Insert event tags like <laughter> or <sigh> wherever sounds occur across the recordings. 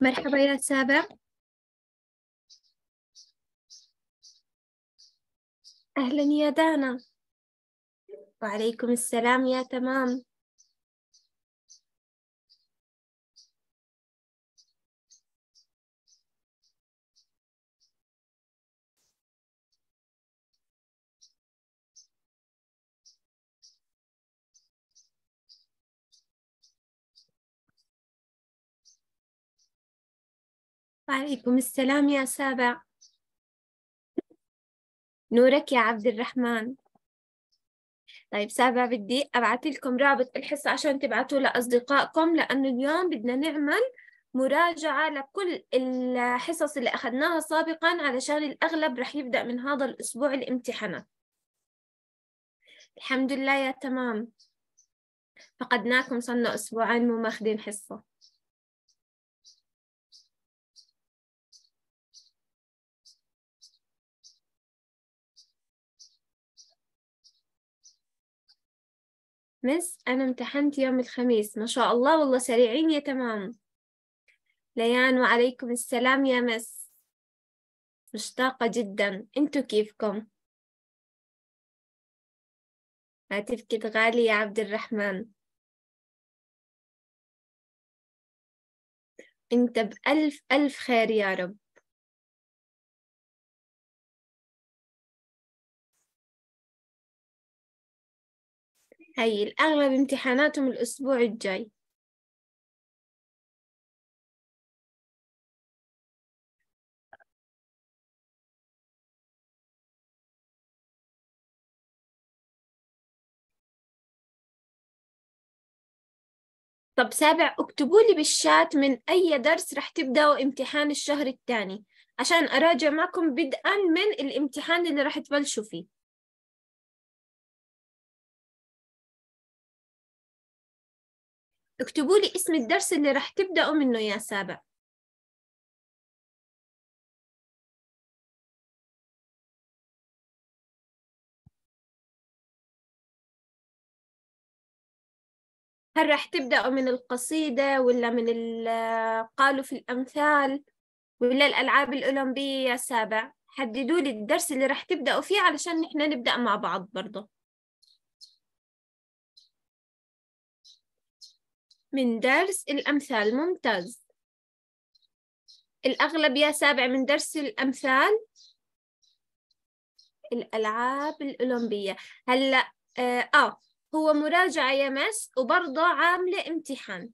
مرحبا يا سابع أهلا يا دانا وعليكم السلام يا تمام وعليكم السلام يا سابع نورك يا عبد الرحمن طيب سابع بدي ابعث لكم رابط الحصه عشان تبعتوه لاصدقائكم لانه اليوم بدنا نعمل مراجعه لكل الحصص اللي اخذناها سابقا علشان الاغلب رح يبدا من هذا الاسبوع الامتحانات الحمد لله يا تمام فقدناكم صرنا اسبوعين مو ماخذين حصه مس أنا امتحنت يوم الخميس ما شاء الله والله سريعين يا تمام ليان وعليكم السلام يا مس مشتاقة جدا انتو كيفكم ما تبكي غالي يا عبد الرحمن انت بألف ألف خير يا رب هاي الأغلب امتحاناتهم الأسبوع الجاي طب سابع اكتبوا لي بالشات من أي درس رح تبدأوا امتحان الشهر الثاني عشان أراجع معكم بدءا من الامتحان اللي رح تبلشوا فيه اكتبوا لي اسم الدرس اللي راح تبدأوا منه يا سابع هل راح تبدأوا من القصيدة ولا من قالوا في الأمثال ولا الألعاب الأولمبية يا سابع حددوا لي الدرس اللي راح تبدأوا فيه علشان نحن نبدأ مع بعض برضه من درس الأمثال ممتاز الأغلب يا سابع من درس الأمثال الألعاب الأولمبية هلأ آه, آه هو مراجعة يا مس وبرضه عاملة امتحان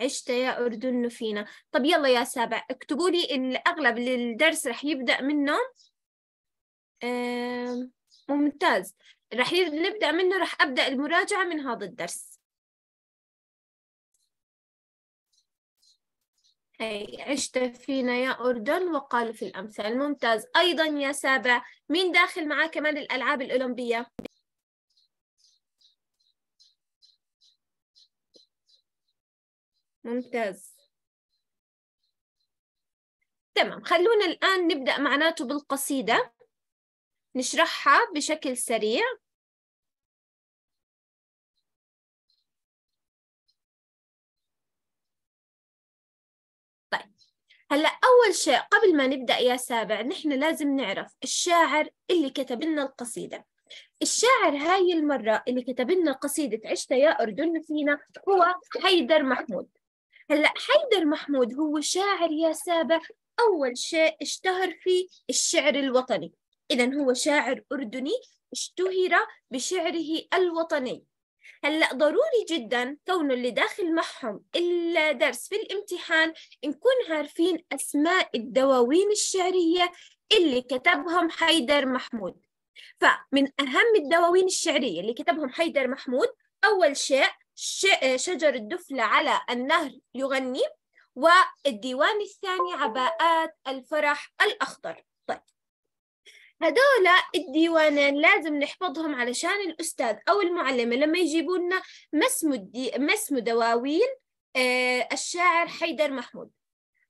عشت يا أردن فينا طب يلا يا سابع اكتبوا لي الأغلب للدرس رح يبدأ منه آه ممتاز رح نبدأ منه رح أبدأ المراجعة من هذا الدرس هي عشت فينا يا أردن وقالوا في الأمثال ممتاز أيضا يا سابع مين داخل معاه كمان الألعاب الأولمبية؟ ممتاز تمام خلونا الآن نبدأ معناته بالقصيدة نشرحها بشكل سريع هلا أول شيء قبل ما نبدأ يا سابع نحن لازم نعرف الشاعر اللي كتب لنا القصيدة الشاعر هاي المرة اللي كتب لنا قصيدة عشت يا أردن فينا هو حيدر محمود هلا حيدر محمود هو شاعر يا سابع أول شيء اشتهر فيه الشعر الوطني إذا هو شاعر أردني اشتهر بشعره الوطني هلا ضروري جدا كونه اللي داخل معهم الدرس في الامتحان نكون عارفين اسماء الدواوين الشعريه اللي كتبهم حيدر محمود فمن اهم الدواوين الشعريه اللي كتبهم حيدر محمود اول شيء شجر الدفله على النهر يغني والديوان الثاني عباءات الفرح الاخضر هذولا الديوانين لازم نحفظهم علشان الأستاذ أو المعلمة لما يجيبوا لنا ما اسم ما دواوين آه الشاعر حيدر محمود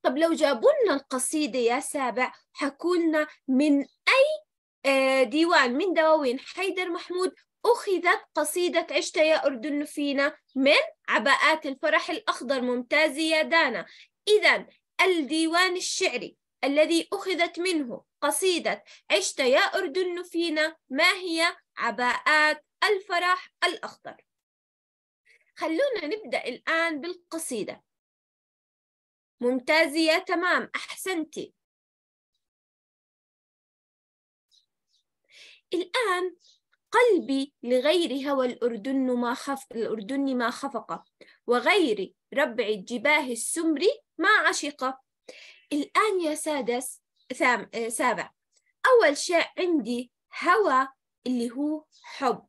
طب لو جابوا لنا القصيدة يا سابع حكوا لنا من أي آه ديوان من دواوين حيدر محمود أخذت قصيدة عشت يا أردن فينا من عباءات الفرح الأخضر ممتاز يا دانا إذا الديوان الشعري الذي أخذت منه قصيدة عشت يا أردن فينا ما هي عباءات الفرح الأخضر خلونا نبدأ الآن بالقصيدة ممتازة يا تمام أحسنتي الآن قلبي لغير هوى الأردن ما خف الأردن ما خفق وغير ربع الجباه السمر ما عشق الآن يا سادس ثام آه، سابع أول شيء عندي هوى اللي هو حب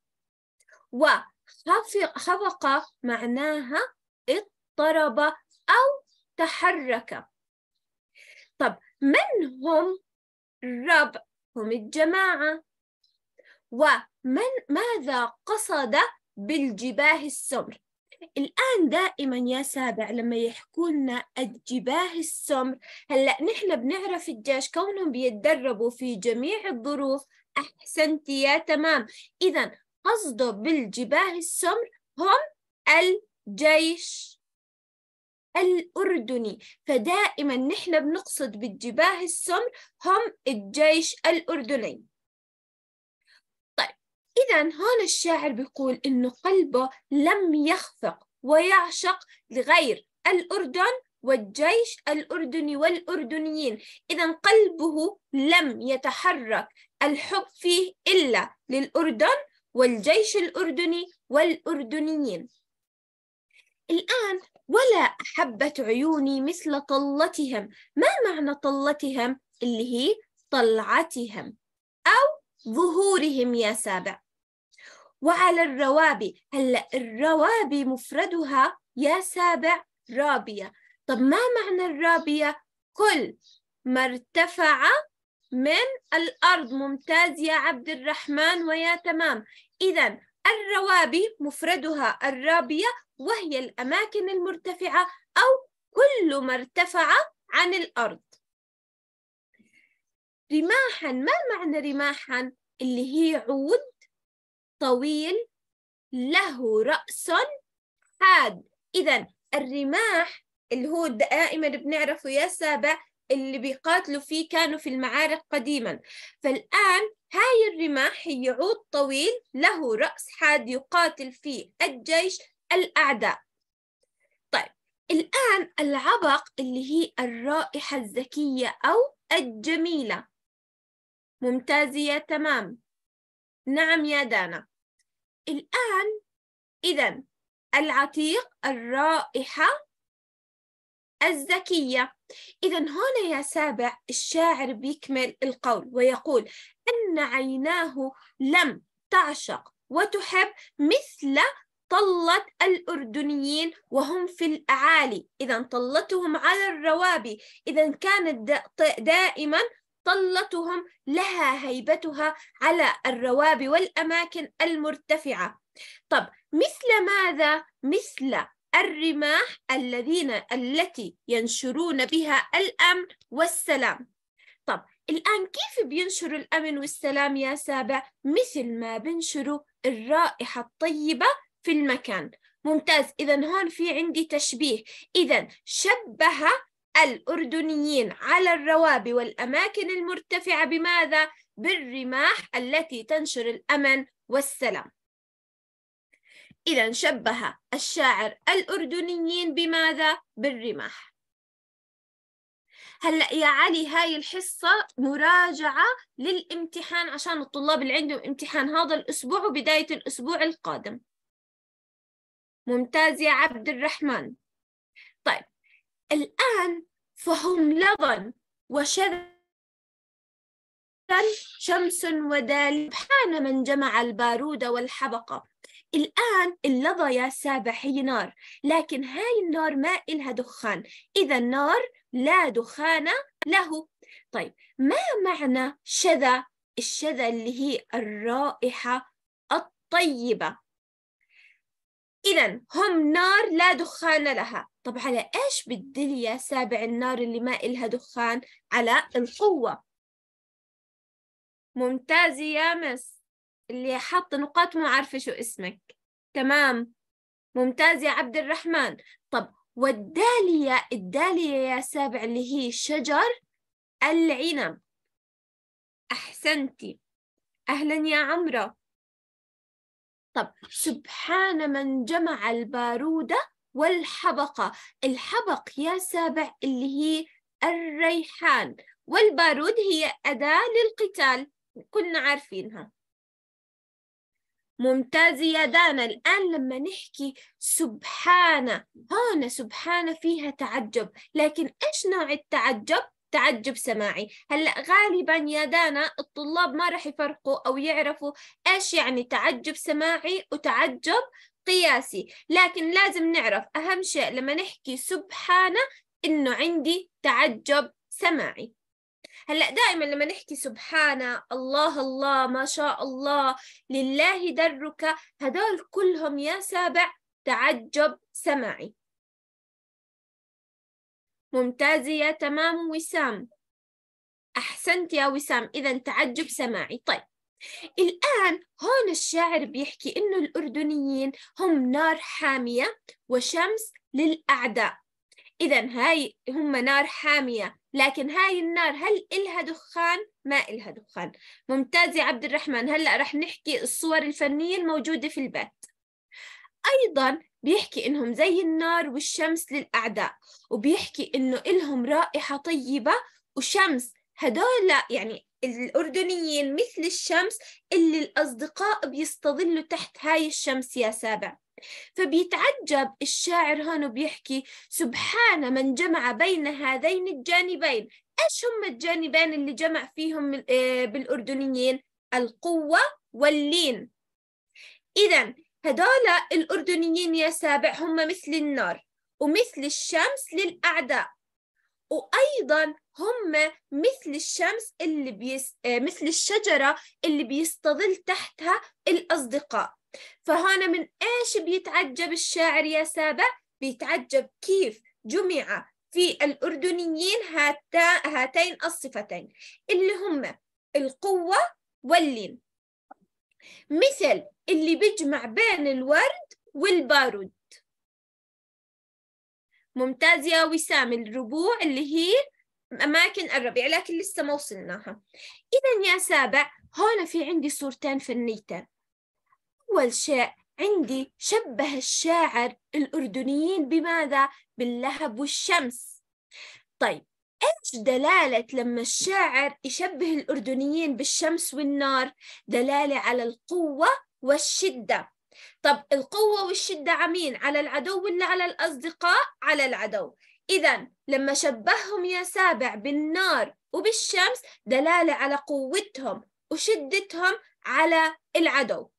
وخفق معناها اضطرب أو تحرك طب من هم الربع هم الجماعة ومن ماذا قصد بالجباه السمر الآن دائما يا سابع لما يحكوا لنا الجباه السمر هلأ نحن بنعرف الجيش كونهم بيتدربوا في جميع الظروف أحسنت يا تمام إذا قصده بالجباه السمر هم الجيش الأردني فدائما نحن بنقصد بالجباه السمر هم الجيش الأردني إذا هون الشاعر بيقول إنه قلبه لم يخفق ويعشق لغير الأردن والجيش الأردني والأردنيين إذا قلبه لم يتحرك الحب فيه إلا للأردن والجيش الأردني والأردنيين الآن ولا أحبت عيوني مثل طلتهم ما معنى طلتهم اللي هي طلعتهم أو ظهورهم يا سابع وعلى الروابي هلا الروابي مفردها يا سابع رابية طب ما معنى الرابية كل ما ارتفع من الأرض ممتاز يا عبد الرحمن ويا تمام إذا الروابي مفردها الرابية وهي الأماكن المرتفعة أو كل ما ارتفع عن الأرض رماحا ما معنى رماحا اللي هي عود طويل له رأس حاد إذا الرماح اللي هو دائما بنعرفه يا سابع اللي بيقاتلوا فيه كانوا في المعارك قديما فالآن هاي الرماح هي عود طويل له رأس حاد يقاتل فيه الجيش الأعداء طيب الآن العبق اللي هي الرائحة الذكية أو الجميلة ممتازة يا تمام نعم يا دانا الآن إذا العتيق الرائحة الزكية إذا هنا يا سابع الشاعر بيكمل القول ويقول أن عيناه لم تعشق وتحب مثل طلت الأردنيين وهم في الأعالي إذا طلتهم على الروابي إذا كانت دائما طلتهم لها هيبتها على الرواب والأماكن المرتفعة طب مثل ماذا؟ مثل الرماح الذين التي ينشرون بها الأمن والسلام طب الآن كيف بينشروا الأمن والسلام يا سابع؟ مثل ما بنشروا الرائحة الطيبة في المكان ممتاز إذا هون في عندي تشبيه إذا شبه الأردنيين على الروابي والأماكن المرتفعة بماذا؟ بالرماح التي تنشر الأمن والسلام إذا شبه الشاعر الأردنيين بماذا؟ بالرماح هلا يا علي هاي الحصة مراجعة للامتحان عشان الطلاب اللي عندهم امتحان هذا الأسبوع وبداية الأسبوع القادم ممتاز يا عبد الرحمن الآن فهم لظا وشذا شمس ودال سبحان من جمع البارود والحبقة الآن اللظى يا سابح هي نار لكن هاي النار ما إلها دخان إذا النار لا دخان له طيب ما معنى شذا الشذا اللي هي الرائحة الطيبة إذا هم نار لا دخان لها طب على إيش يا سابع النار اللي ما إلها دخان على القوة ممتاز يا مس اللي حط نقاط مو عارفة شو اسمك تمام ممتاز يا عبد الرحمن طب والدالية الدالية يا سابع اللي هي شجر العنب أحسنتي أهلا يا عمرو طب سبحان من جمع البارودة والحبقة الحبق يا سابع اللي هي الريحان والبارود هي أداة للقتال كلنا عارفينها ممتاز يا دانا الآن لما نحكي سبحانة هون سبحانة فيها تعجب لكن إيش نوع التعجب؟ تعجب سماعي هلا غالبا يا دانا الطلاب ما رح يفرقوا او يعرفوا ايش يعني تعجب سماعي وتعجب قياسي لكن لازم نعرف أهم شيء لما نحكي سبحانه إنه عندي تعجب سماعي هلا دائما لما نحكي سبحانه الله الله ما شاء الله لله درك هدول كلهم يا سابع تعجب سماعي ممتازة يا تمام وسام أحسنت يا وسام إذا تعجب سماعي طيب الآن هون الشاعر بيحكي إنه الأردنيين هم نار حامية وشمس للأعداء إذا هاي هم نار حامية لكن هاي النار هل إلها دخان؟ ما إلها دخان ممتاز يا عبد الرحمن هلأ رح نحكي الصور الفنية الموجودة في البيت أيضا بيحكي إنهم زي النار والشمس للأعداء وبيحكي إنه إلهم رائحة طيبة وشمس هدول يعني الأردنيين مثل الشمس اللي الأصدقاء بيستظلوا تحت هاي الشمس يا سابع فبيتعجب الشاعر هون وبيحكي سبحان من جمع بين هذين الجانبين ايش هم الجانبين اللي جمع فيهم آه، بالاردنيين القوه واللين اذا هدول الاردنيين يا سابع هم مثل النار ومثل الشمس للاعداء وايضا هم مثل الشمس اللي بيس... آه، مثل الشجره اللي بيستظل تحتها الاصدقاء فهنا من ايش بيتعجب الشاعر يا سابع بيتعجب كيف جمع في الأردنيين هات... هاتين الصفتين اللي هم القوة واللين مثل اللي بيجمع بين الورد والبارود ممتاز يا وسام الربوع اللي هي أماكن الربيع لكن لسه ما وصلناها إذا يا سابع هون في عندي صورتين فنيتين أول شيء عندي شبه الشاعر الأردنيين بماذا؟ باللهب والشمس طيب إيش دلالة لما الشاعر يشبه الأردنيين بالشمس والنار؟ دلالة على القوة والشدة طب القوة والشدة عمين على العدو ولا على الأصدقاء على العدو إذا لما شبههم يا سابع بالنار وبالشمس دلالة على قوتهم وشدتهم على العدو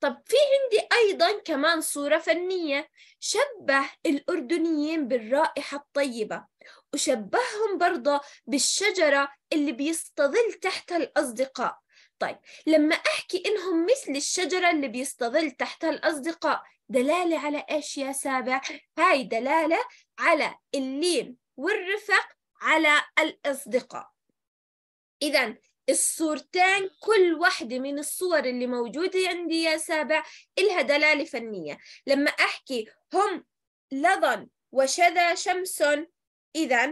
طب في عندي أيضا كمان صورة فنية شبه الأردنيين بالرائحة الطيبة وشبههم برضه بالشجرة اللي بيستظل تحت الأصدقاء طيب لما أحكي إنهم مثل الشجرة اللي بيستظل تحتها الأصدقاء دلالة على إيش يا سابع؟ هاي دلالة على اللين والرفق على الأصدقاء إذا الصورتين كل واحدة من الصور اللي موجودة عندي يا سابع إلها دلالة فنية لما أحكي هم لظن وشذا شمس إذا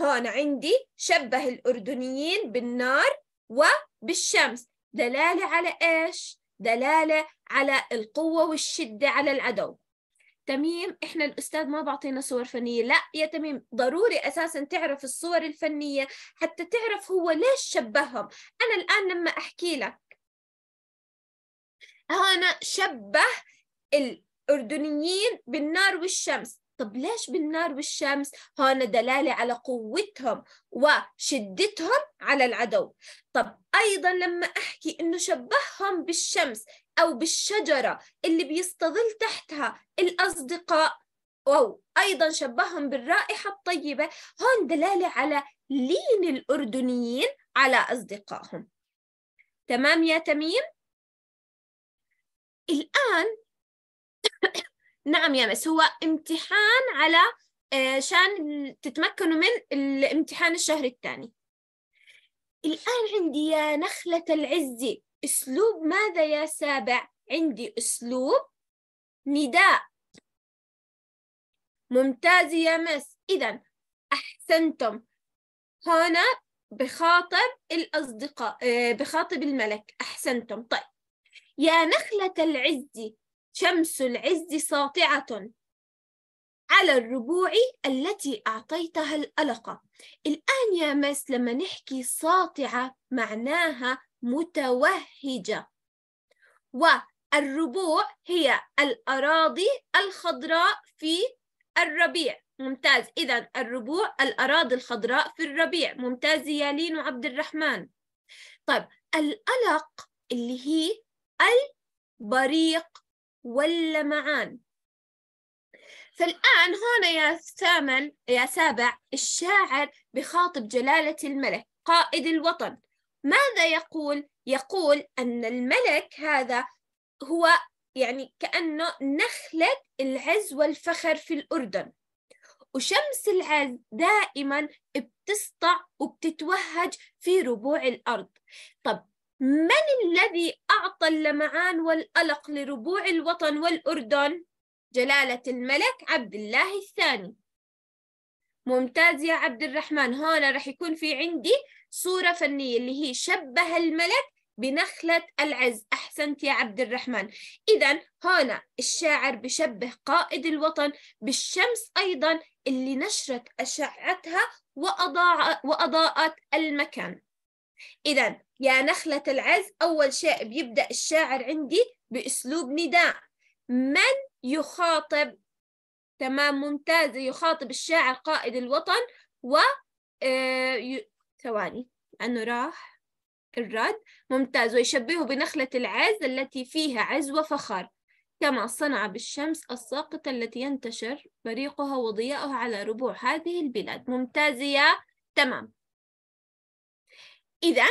هون عندي شبه الأردنيين بالنار و بالشمس دلالة على إيش؟ دلالة على القوة والشدة على العدو تميم احنا الاستاذ ما بعطينا صور فنيه لا يا تميم ضروري اساسا تعرف الصور الفنيه حتى تعرف هو ليش شبههم انا الان لما احكي لك هنا شبه الاردنيين بالنار والشمس طب ليش بالنار والشمس هون دلالة على قوتهم وشدتهم على العدو طب أيضا لما أحكي إنه شبههم بالشمس أو بالشجرة اللي بيستظل تحتها الأصدقاء أو أيضا شبههم بالرائحة الطيبة هون دلالة على لين الأردنيين على أصدقائهم تمام يا تميم؟ الآن نعم يا مس هو امتحان على آه، شان تتمكنوا من الامتحان الشهر الثاني الآن عندي يا نخلة العز أسلوب ماذا يا سابع؟ عندي أسلوب نداء ممتاز يا مس إذا أحسنتم هنا بخاطب الأصدقاء آه، بخاطب الملك أحسنتم طيب يا نخلة العز شمس العز ساطعة على الربوع التي أعطيتها الألقة الآن يا مس لما نحكي ساطعة معناها متوهجة والربوع هي الأراضي الخضراء في الربيع ممتاز إذا الربوع الأراضي الخضراء في الربيع ممتاز يا لين وعبد الرحمن طيب الألق اللي هي البريق واللمعان فالآن هنا يا ثامن يا سابع الشاعر بخاطب جلالة الملك قائد الوطن ماذا يقول؟ يقول أن الملك هذا هو يعني كأنه نخلة العز والفخر في الأردن وشمس العز دائما بتسطع وبتتوهج في ربوع الأرض طب من الذي أعطى اللمعان والألق لربوع الوطن والأردن؟ جلالة الملك عبد الله الثاني ممتاز يا عبد الرحمن هنا رح يكون في عندي صورة فنية اللي هي شبه الملك بنخلة العز أحسنت يا عبد الرحمن إذا هنا الشاعر بشبه قائد الوطن بالشمس أيضا اللي نشرت أشعتها وأضاءت المكان إذا يا نخلة العز أول شيء بيبدأ الشاعر عندي بأسلوب نداء من يخاطب تمام ممتازة يخاطب الشاعر قائد الوطن و آه، ثواني لأنه راح الرد ممتاز ويشبهه بنخلة العز التي فيها عز وفخر كما صنع بالشمس الساقطة التي ينتشر بريقها وضياؤها على ربوع هذه البلاد ممتاز يا تمام إذا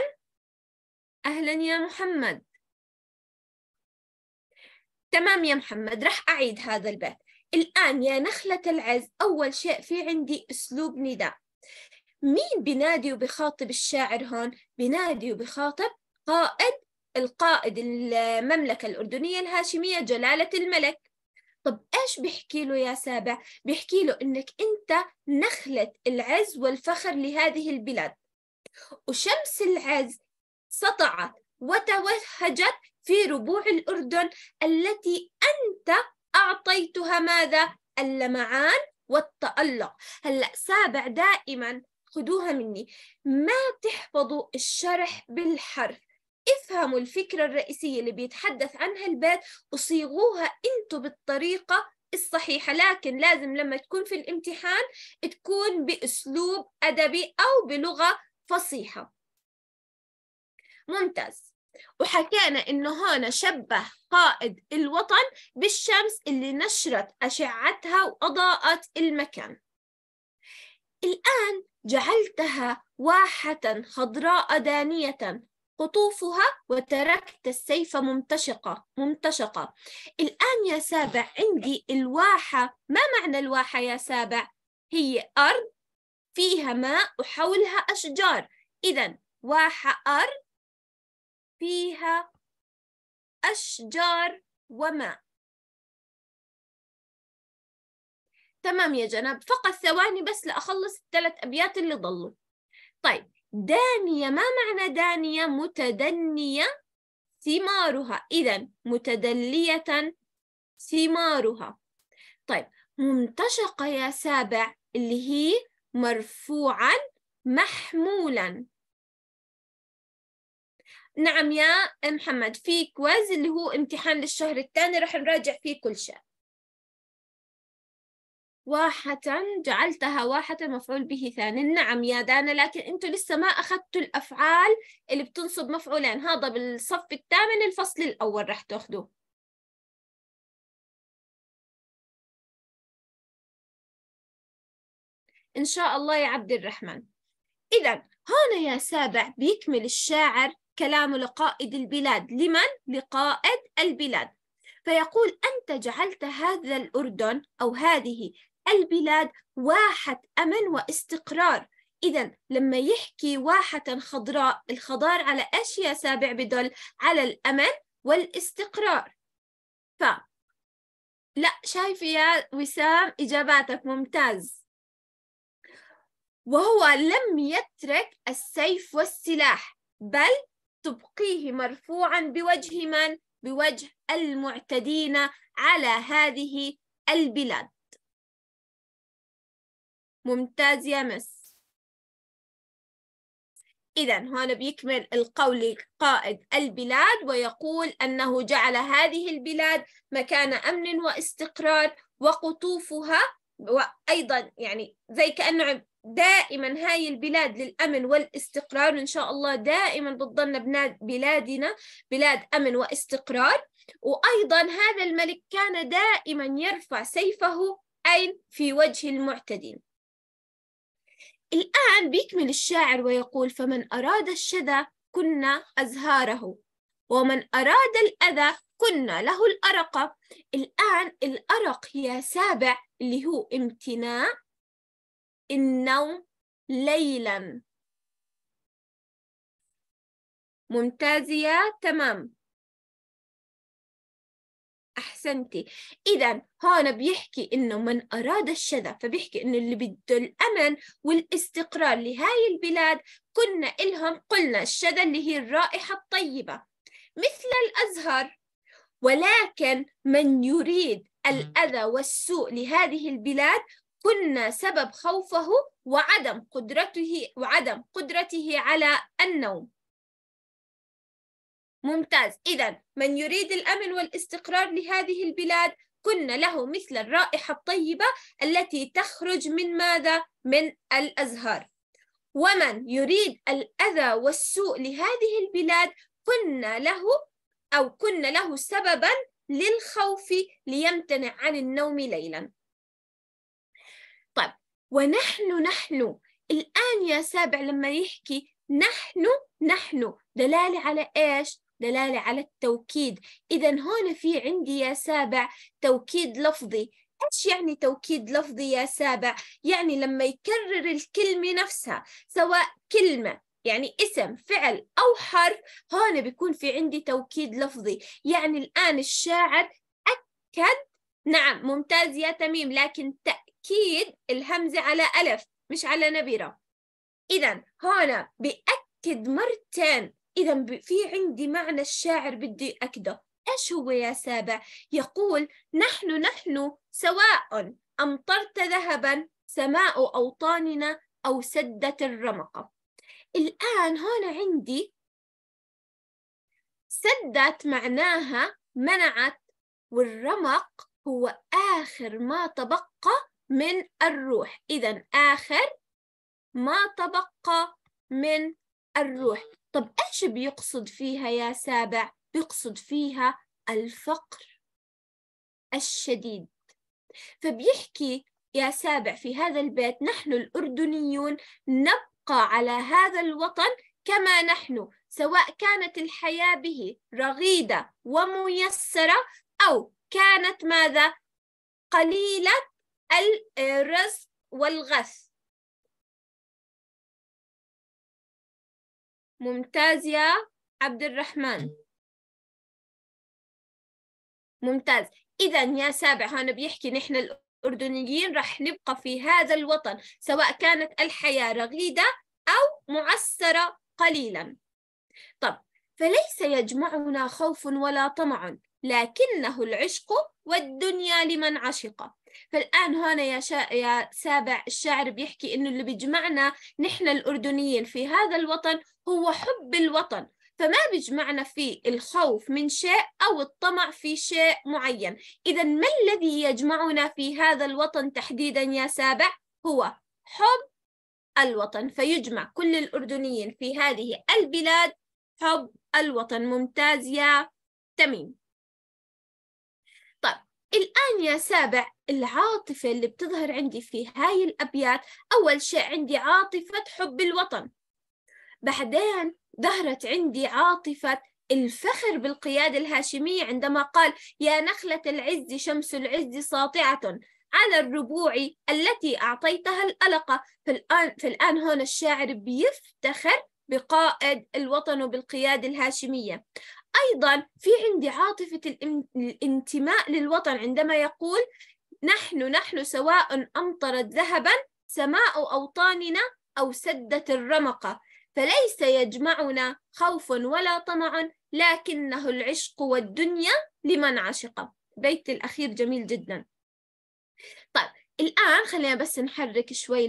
أهلا يا محمد تمام يا محمد رح أعيد هذا البيت الآن يا نخلة العز أول شيء في عندي أسلوب نداء مين بنادي وبخاطب الشاعر هون؟ بنادي وبخاطب قائد القائد المملكة الأردنية الهاشمية جلالة الملك طب إيش بيحكي له يا سابع؟ بيحكي له إنك أنت نخلة العز والفخر لهذه البلاد وشمس العز سطعت وتوهجت في ربوع الأردن التي أنت أعطيتها ماذا؟ اللمعان والتألق هلأ سابع دائما خدوها مني ما تحفظوا الشرح بالحرف افهموا الفكرة الرئيسية اللي بيتحدث عنها البيت وصيغوها انتوا بالطريقة الصحيحة لكن لازم لما تكون في الامتحان تكون بأسلوب أدبي أو بلغة فصيحة ممتاز وحكينا إنه هنا شبه قائد الوطن بالشمس اللي نشرت أشعتها وأضاءت المكان الآن جعلتها واحة خضراء دانية قطوفها وتركت السيف ممتشقة ممتشقة الآن يا سابع عندي الواحة ما معنى الواحة يا سابع؟ هي أرض فيها ماء وحولها أشجار إذا أرض فيها أشجار وماء تمام يا جناب فقط ثواني بس لأخلص الثلاث أبيات اللي ضلوا طيب دانية ما معنى دانية متدنية ثمارها إذا متدلية ثمارها طيب منتشقة يا سابع اللي هي مرفوعا محمولا نعم يا محمد في كويز اللي هو امتحان للشهر الثاني رح نراجع فيه كل شيء واحة جعلتها واحة مفعول به ثاني نعم يا دانا لكن انتوا لسه ما اخذتوا الافعال اللي بتنصب مفعولين هذا بالصف الثامن الفصل الاول رح تاخذوه إن شاء الله يا عبد الرحمن إذا هنا يا سابع بيكمل الشاعر كلامه لقائد البلاد لمن؟ لقائد البلاد فيقول أنت جعلت هذا الأردن أو هذه البلاد واحة أمن واستقرار إذا لما يحكي واحة خضراء الخضار على إيش يا سابع بدل على الأمن والاستقرار ف لا شايفة يا وسام إجاباتك ممتاز وهو لم يترك السيف والسلاح بل تبقيه مرفوعا بوجه من بوجه المعتدين على هذه البلاد ممتاز يا مس إذا هنا بيكمل القول قائد البلاد ويقول أنه جعل هذه البلاد مكان أمن واستقرار وقطوفها وأيضا يعني زي كأنه دائما هاي البلاد للأمن والاستقرار إن شاء الله دائما بتضلنا بلادنا بلاد أمن واستقرار وأيضا هذا الملك كان دائما يرفع سيفه أين في وجه المعتدين الآن بيكمل الشاعر ويقول فمن أراد الشذا كنا أزهاره ومن أراد الأذى كنا له الأرقة الآن الأرق هي سابع اللي هو امتناع النوم ليلا ممتازية تمام أحسنتي إذا هون بيحكي إنه من أراد الشذا فبيحكي إنه اللي بده الأمن والاستقرار لهاي البلاد كنا إلهم قلنا الشذا اللي هي الرائحة الطيبة مثل الأزهر ولكن من يريد الأذى والسوء لهذه البلاد كنا سبب خوفه وعدم قدرته وعدم قدرته على النوم ممتاز إذا من يريد الأمن والاستقرار لهذه البلاد كنا له مثل الرائحة الطيبة التي تخرج من ماذا؟ من الأزهار ومن يريد الأذى والسوء لهذه البلاد كنا له أو كنا له سببا للخوف ليمتنع عن النوم ليلا ونحن نحن الآن يا سابع لما يحكي نحن نحن دلالة على إيش؟ دلالة على التوكيد إذا هون في عندي يا سابع توكيد لفظي ايش يعني توكيد لفظي يا سابع؟ يعني لما يكرر الكلمة نفسها سواء كلمة يعني اسم فعل أو حرف هون بيكون في عندي توكيد لفظي يعني الآن الشاعر أكد نعم ممتاز يا تميم لكن تأكيد تأكيد الهمزة على ألف مش على نبرة إذا هنا بأكد مرتين إذا في عندي معنى الشاعر بدي أكده إيش هو يا سابع؟ يقول نحن نحن سواء أمطرت ذهبا سماء أوطاننا أو سدت الرمقة الآن هنا عندي سدت معناها منعت والرمق هو آخر ما تبقى من الروح إذا آخر ما تبقى من الروح طب إيش بيقصد فيها يا سابع؟ بيقصد فيها الفقر الشديد فبيحكي يا سابع في هذا البيت نحن الأردنيون نبقى على هذا الوطن كما نحن سواء كانت الحياة به رغيدة وميسرة أو كانت ماذا قليلة الرز والغث ممتاز يا عبد الرحمن ممتاز إذا يا سابع هون بيحكي نحن الأردنيين رح نبقى في هذا الوطن سواء كانت الحياة رغيدة أو معسرة قليلا طب فليس يجمعنا خوف ولا طمع لكنه العشق والدنيا لمن عشق فالآن هنا يا, شا... يا سابع الشاعر بيحكي إنه اللي بيجمعنا نحن الأردنيين في هذا الوطن هو حب الوطن فما بيجمعنا في الخوف من شيء أو الطمع في شيء معين إذا ما الذي يجمعنا في هذا الوطن تحديدا يا سابع هو حب الوطن فيجمع كل الأردنيين في هذه البلاد حب الوطن ممتاز يا تميم الآن يا سابع العاطفة اللي بتظهر عندي في هاي الأبيات أول شيء عندي عاطفة حب الوطن بعدين ظهرت عندي عاطفة الفخر بالقيادة الهاشمية عندما قال يا نخلة العز شمس العز ساطعة على الربوع التي أعطيتها الألقة فالآن, فالآن هون الشاعر بيفتخر بقائد الوطن وبالقيادة الهاشمية أيضا في عندي عاطفة الانتماء للوطن عندما يقول نحن نحن سواء أمطرت ذهبا سماء أوطاننا أو سدت الرمقة فليس يجمعنا خوف ولا طمع لكنه العشق والدنيا لمن عشق بيت الأخير جميل جدا طيب الآن خلينا بس نحرك شوي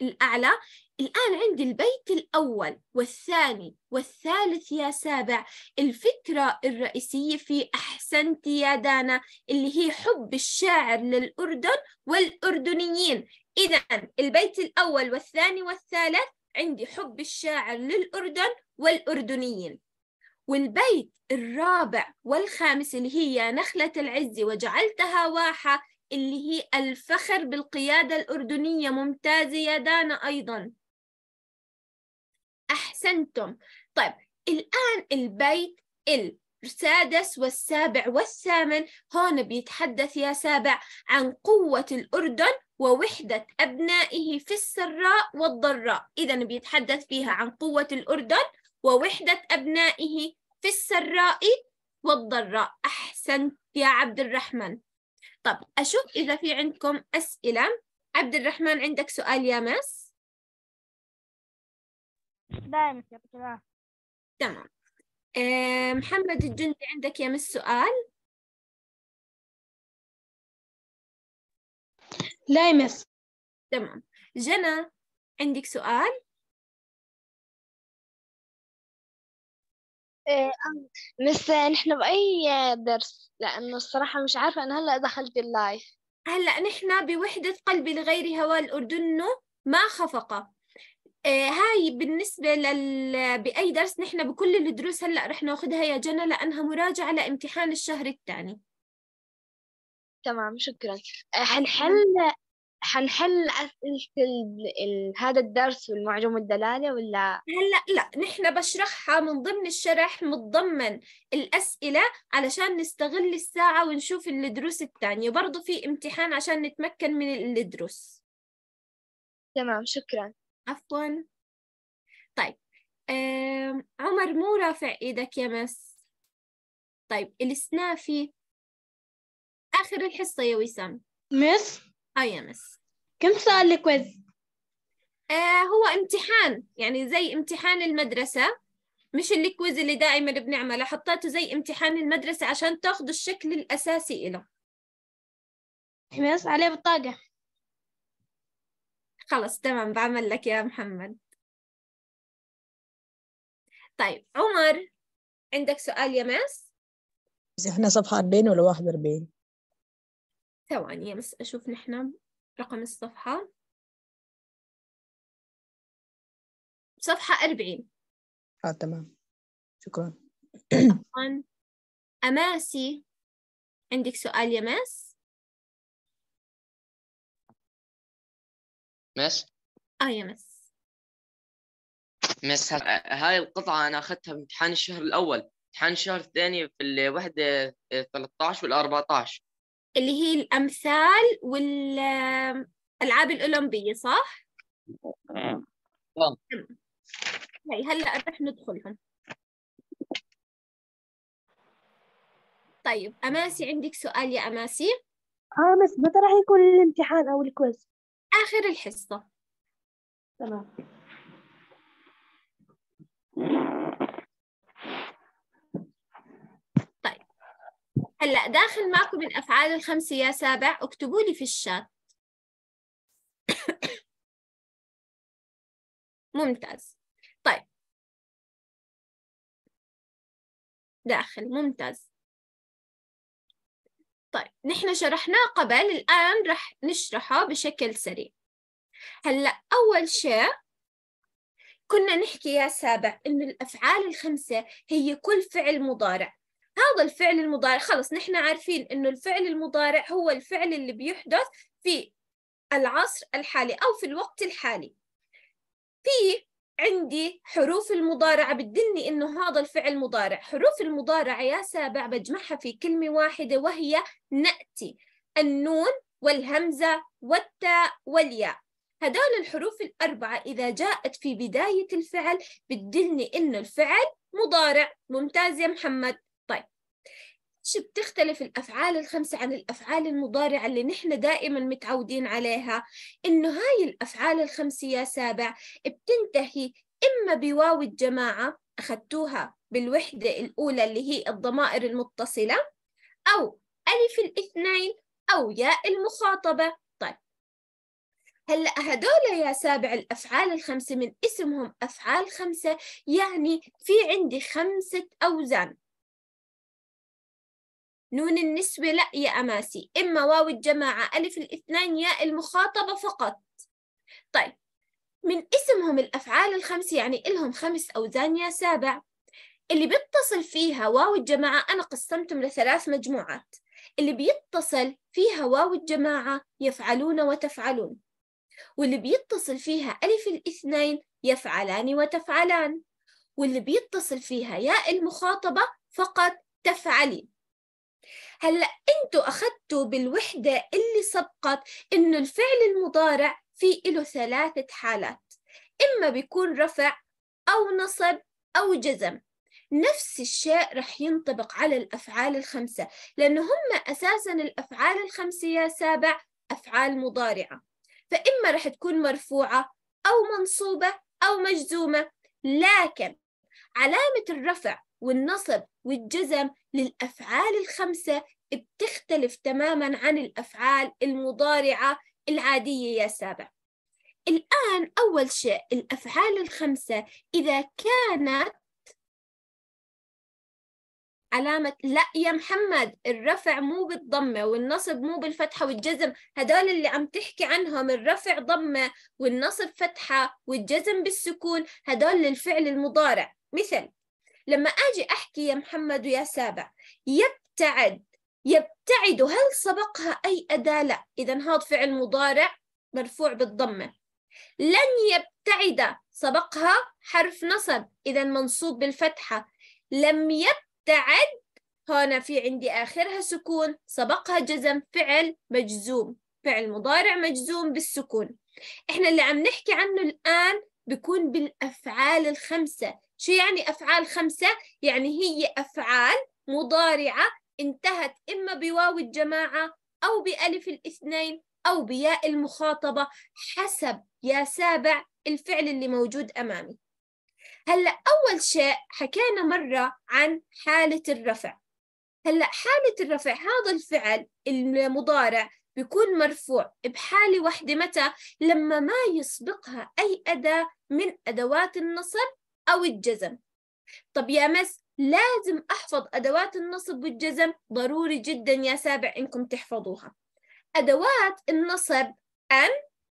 للأعلى الآن عندي البيت الأول والثاني والثالث يا سابع الفكرة الرئيسية في أحسنت يا دانا اللي هي حب الشاعر للأردن والأردنيين إذا البيت الأول والثاني والثالث عندي حب الشاعر للأردن والأردنيين والبيت الرابع والخامس اللي هي نخلة العز وجعلتها واحة اللي هي الفخر بالقيادة الأردنية ممتازة يا دانا أيضا أحسنتم طيب الآن البيت ال السادس والسابع والثامن هون بيتحدث يا سابع عن قوة الأردن ووحدة أبنائه في السراء والضراء إذا بيتحدث فيها عن قوة الأردن ووحدة أبنائه في السراء والضراء أحسنت يا عبد الرحمن طب أشوف إذا في عندكم أسئلة عبد الرحمن عندك سؤال يا مس دائما يا تمام تمام إيه، محمد الجندي عندك يا مس سؤال لا يمس تمام جنى عندك سؤال إيه، مس نحن بأي درس لأنه الصراحة مش عارفة أنا هلأ دخلت اللايف هلأ نحن بوحدة قلبي لغير هوا الأردن ما خفقة آه، هاي بالنسبة لل... بأي درس نحن بكل الدروس هلأ رح ناخدها يا جنى لأنها مراجعة لامتحان الشهر الثاني تمام شكرا حنحل آه، حنحل أسئلة هذا الدرس والمعجم والدلالة ولا هلا لا نحن بشرحها من ضمن الشرح متضمن الأسئلة علشان نستغل الساعة ونشوف الدروس الثانية برضو في امتحان عشان نتمكن من الدروس تمام شكرا عفوا طيب عمر مو رافع ايدك يا مس طيب السنافي اخر الحصه يا وسام مس اه يا مس كم سؤال الكويز آه هو امتحان يعني زي امتحان المدرسه مش الكويز اللي دائما بنعمله حطيته زي امتحان المدرسه عشان تاخذ الشكل الاساسي له مس عليه بطاقه خلص تمام بعمل لك يا محمد طيب عمر عندك سؤال يا ماس احنا صفحة 40 ولا 41 ثواني بس أشوف نحن رقم الصفحة صفحة 40 اه تمام شكرا أماسي عندك سؤال يا ماس؟ مس اه يا مس مس هاي القطعة أنا أخذتها بامتحان الشهر الأول امتحان الشهر الثاني في الوحدة 13 آه، وال 14 اللي هي الأمثال والألعاب الأولمبية صح؟ آه. هاي طيب، هلا رح ندخلهم طيب أماسي عندك سؤال يا أماسي؟ آه بس متى راح يكون الامتحان أو الكويز؟ آخر الحصة تمام طيب هلأ داخل معكم الأفعال الخمسة يا سابع اكتبوا لي في الشات <coughs> ممتاز طيب داخل ممتاز طيب نحن شرحناه قبل الآن رح نشرحه بشكل سريع هلأ أول شيء كنا نحكي يا سابع إنه الأفعال الخمسة هي كل فعل مضارع هذا الفعل المضارع خلص نحن عارفين إنه الفعل المضارع هو الفعل اللي بيحدث في العصر الحالي أو في الوقت الحالي في عندي حروف المضارعة بتدلني إنه هذا الفعل مضارع حروف المضارعة يا سابع بجمعها في كلمة واحدة وهي نأتي النون والهمزة والتاء والياء هدول الحروف الأربعة إذا جاءت في بداية الفعل بتدلني إنه الفعل مضارع ممتاز يا محمد طيب بتختلف الأفعال الخمسة عن الأفعال المضارعة اللي نحن دائما متعودين عليها إنه هاي الأفعال الخمسة يا سابع بتنتهي إما بواو الجماعة أخذتوها بالوحدة الأولى اللي هي الضمائر المتصلة أو ألف الاثنين أو ياء المخاطبة طيب هلا هدول يا سابع الأفعال الخمسة من اسمهم أفعال خمسة يعني في عندي خمسة أوزان نون النسبة لا يا أماسي إما واو الجماعة ألف الاثنين ياء المخاطبة فقط طيب من اسمهم الأفعال الخمس يعني إلهم خمس أوزان يا سابع اللي بيتصل فيها واو الجماعة أنا قسمتهم لثلاث مجموعات اللي بيتصل فيها واو الجماعة يفعلون وتفعلون واللي بيتصل فيها ألف الاثنين يفعلان وتفعلان واللي بيتصل فيها ياء المخاطبة فقط تفعلي هلا انتوا اخذتوا بالوحده اللي سبقت انه الفعل المضارع في له ثلاثه حالات اما بيكون رفع او نصب او جزم نفس الشيء رح ينطبق على الافعال الخمسه لانه هم اساسا الافعال الخمسه يا سابع افعال مضارعه فاما رح تكون مرفوعه او منصوبه او مجزومه لكن علامة الرفع والنصب والجزم للأفعال الخمسة بتختلف تماما عن الأفعال المضارعة العادية يا سابع الآن أول شيء الأفعال الخمسة إذا كانت علامة لا يا محمد الرفع مو بالضمة والنصب مو بالفتحة والجزم هدول اللي عم تحكي عنهم الرفع ضمة والنصب فتحة والجزم بالسكون هدول للفعل المضارع مثال لما أجي أحكي يا محمد ويا سابع يبتعد يبتعد هل سبقها أي أداة لا إذا هذا فعل مضارع مرفوع بالضمة لن يبتعد سبقها حرف نصب إذا منصوب بالفتحة لم يبتعد هنا في عندي آخرها سكون سبقها جزم فعل مجزوم فعل مضارع مجزوم بالسكون إحنا اللي عم نحكي عنه الآن بيكون بالأفعال الخمسة شو يعني أفعال خمسة؟ يعني هي أفعال مضارعة انتهت إما بواو الجماعة أو بألف الاثنين أو بياء المخاطبة حسب يا سابع الفعل اللي موجود أمامي هلأ أول شيء حكينا مرة عن حالة الرفع هلأ حالة الرفع هذا الفعل المضارع بيكون مرفوع بحالة واحدة متى لما ما يسبقها أي أداة من أدوات النصب أو الجزم طب يا مس لازم أحفظ أدوات النصب والجزم ضروري جدا يا سابع إنكم تحفظوها أدوات النصب أن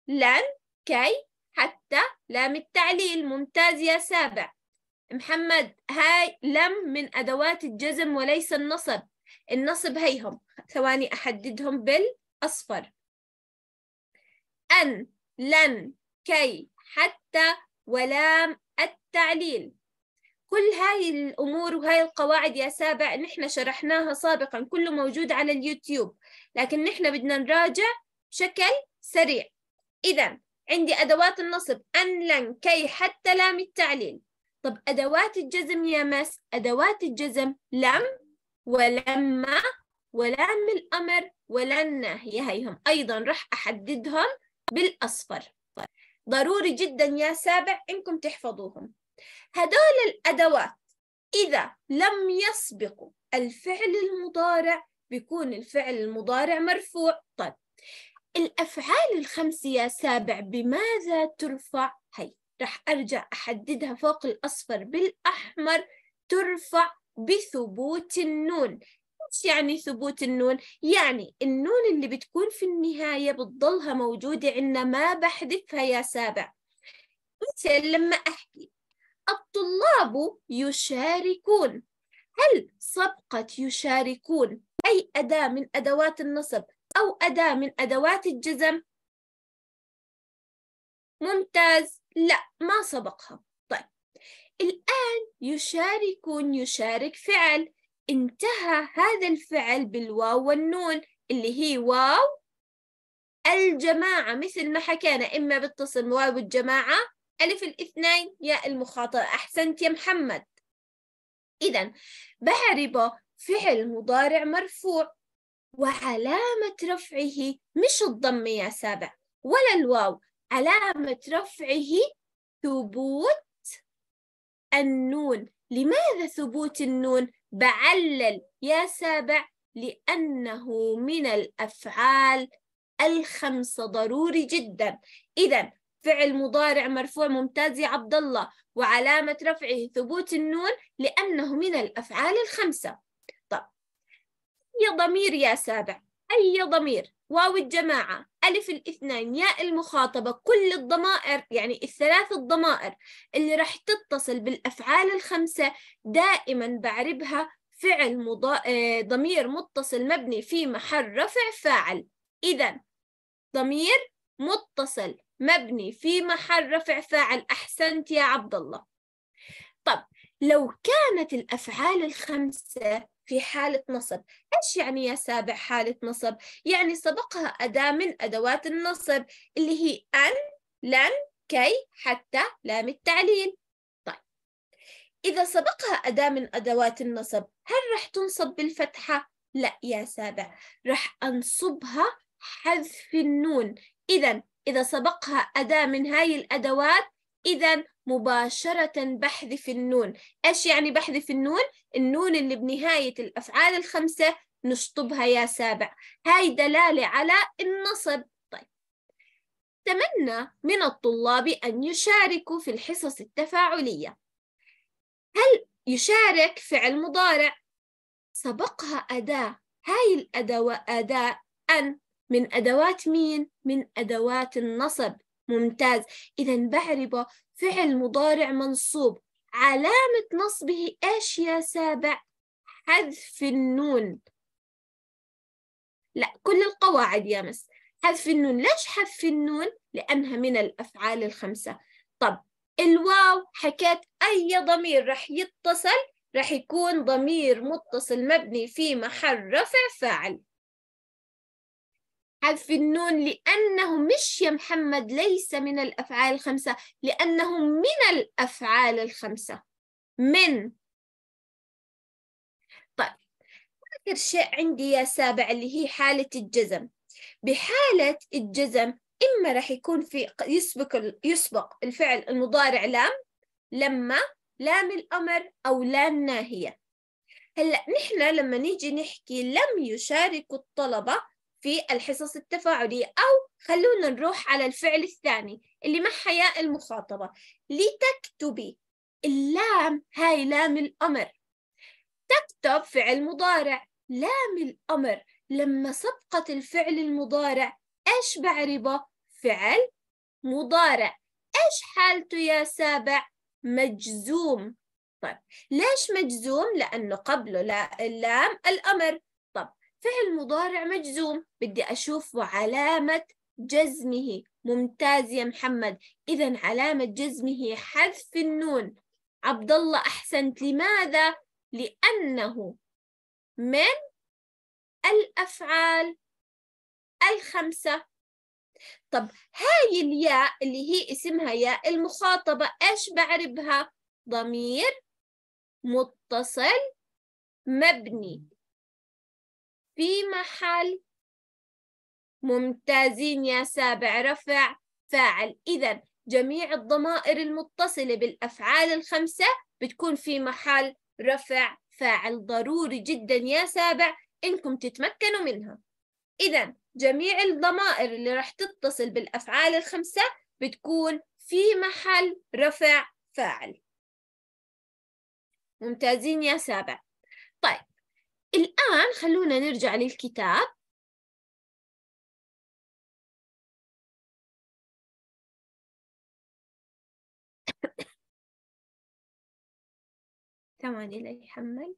لن كي حتى لام التعليل ممتاز يا سابع محمد هاي لم من أدوات الجزم وليس النصب النصب هيهم ثواني أحددهم بالأصفر أن لن كي حتى ولام التعليل كل هاي الأمور وهاي القواعد يا سابع نحن شرحناها سابقا كله موجود على اليوتيوب لكن نحن بدنا نراجع بشكل سريع إذا عندي أدوات النصب أن لن كي حتى لام التعليل طب أدوات الجزم يا مس أدوات الجزم لم ولما ولام الأمر ولن هي هيهم أيضا رح أحددهم بالأصفر ضروري جدا يا سابع إنكم تحفظوهم هدول الأدوات إذا لم يسبقوا الفعل المضارع بيكون الفعل المضارع مرفوع طيب الأفعال الخمس يا سابع بماذا ترفع هي رح أرجع أحددها فوق الأصفر بالأحمر ترفع بثبوت النون إيش يعني ثبوت النون؟ يعني النون اللي بتكون في النهاية بتضلها موجودة عنا ما بحذفها يا سابع مثل لما أحكي الطلاب يشاركون هل سبقة يشاركون أي أداة من أدوات النصب أو أداة من أدوات الجزم؟ ممتاز لا ما سبقها طيب الآن يشاركون يشارك فعل انتهى هذا الفعل بالواو والنون اللي هي واو الجماعة مثل ما حكينا إما بالتصل واو الجماعة ألف الاثنين ياء المخاطرة أحسنت يا محمد إذا بعربة فعل مضارع مرفوع وعلامة رفعه مش الضم يا سابع ولا الواو علامة رفعه ثبوت النون لماذا ثبوت النون؟ بعلل يا سابع لأنه من الأفعال الخمسة ضروري جدا إذا فعل مضارع مرفوع ممتاز يا عبد الله وعلامة رفعه ثبوت النون لأنه من الأفعال الخمسة طب يا ضمير يا سابع أي ضمير واو الجماعة ألف الاثنين ياء المخاطبة كل الضمائر يعني الثلاث الضمائر اللي راح تتصل بالأفعال الخمسة دائما بعربها فعل مضا... آه، ضمير متصل مبني في محل رفع فاعل إذا ضمير متصل مبني في محل رفع فاعل أحسنت يا عبد الله طب لو كانت الأفعال الخمسة في حالة نصب إيش يعني يا سابع حالة نصب؟ يعني سبقها أداة من أدوات النصب اللي هي أن لن كي حتى لام التعليل طيب إذا سبقها أداة من أدوات النصب هل رح تنصب بالفتحة؟ لا يا سابع رح أنصبها حذف النون إذا إذا سبقها أداة من هاي الأدوات إذا مباشرة بحذف النون إيش يعني بحذف النون؟ النون اللي بنهاية الأفعال الخمسة نشطبها يا سابع هاي دلالة على النصب طيب تمنى من الطلاب أن يشاركوا في الحصص التفاعلية هل يشارك فعل مضارع سبقها أداة هاي الأداة أداة أن من أدوات مين؟ من أدوات النصب ممتاز إذا بعربة فعل مضارع منصوب علامة نصبه إيش يا سابع؟ حذف النون لا كل القواعد يا مس حذف النون ليش حذف النون؟ لأنها من الأفعال الخمسة طب الواو حكيت أي ضمير رح يتصل رح يكون ضمير متصل مبني في محل رفع فاعل حذف النون لأنه مش يا محمد ليس من الأفعال الخمسة لأنه من الأفعال الخمسة من طيب آخر شيء عندي يا سابع اللي هي حالة الجزم بحالة الجزم إما راح يكون في يسبق يسبق الفعل المضارع لام لما لام الأمر أو لام ناهية هلا نحن لما نيجي نحكي لم يشارك الطلبة في الحصص التفاعلية أو خلونا نروح على الفعل الثاني اللي مع حياء المخاطبة لتكتبي اللام هاي لام الأمر تكتب فعل مضارع لام الأمر لما سبقت الفعل المضارع إيش بعربه فعل مضارع إيش حالته يا سابع مجزوم طيب ليش مجزوم لأنه قبله لا اللام الأمر فعل مضارع مجزوم بدي أشوف علامة جزمه ممتاز يا محمد إذا علامة جزمه حذف النون عبد الله أحسنت لماذا؟ لأنه من الأفعال الخمسة طب هاي الياء اللي هي اسمها ياء المخاطبة إيش بعربها؟ ضمير متصل مبني في محل ممتازين يا سابع رفع فاعل إذا جميع الضمائر المتصلة بالأفعال الخمسة بتكون في محل رفع فاعل ضروري جدا يا سابع إنكم تتمكنوا منها إذا جميع الضمائر اللي رح تتصل بالأفعال الخمسة بتكون في محل رفع فاعل ممتازين يا سابع الآن خلونا نرجع للكتاب <coughs> ثواني لا يحمل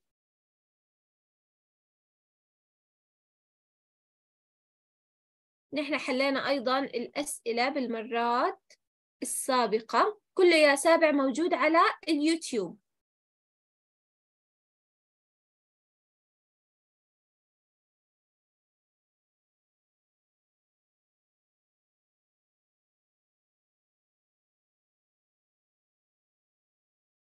نحن حلينا أيضا الأسئلة بالمرات السابقة كل يا سابع موجود على اليوتيوب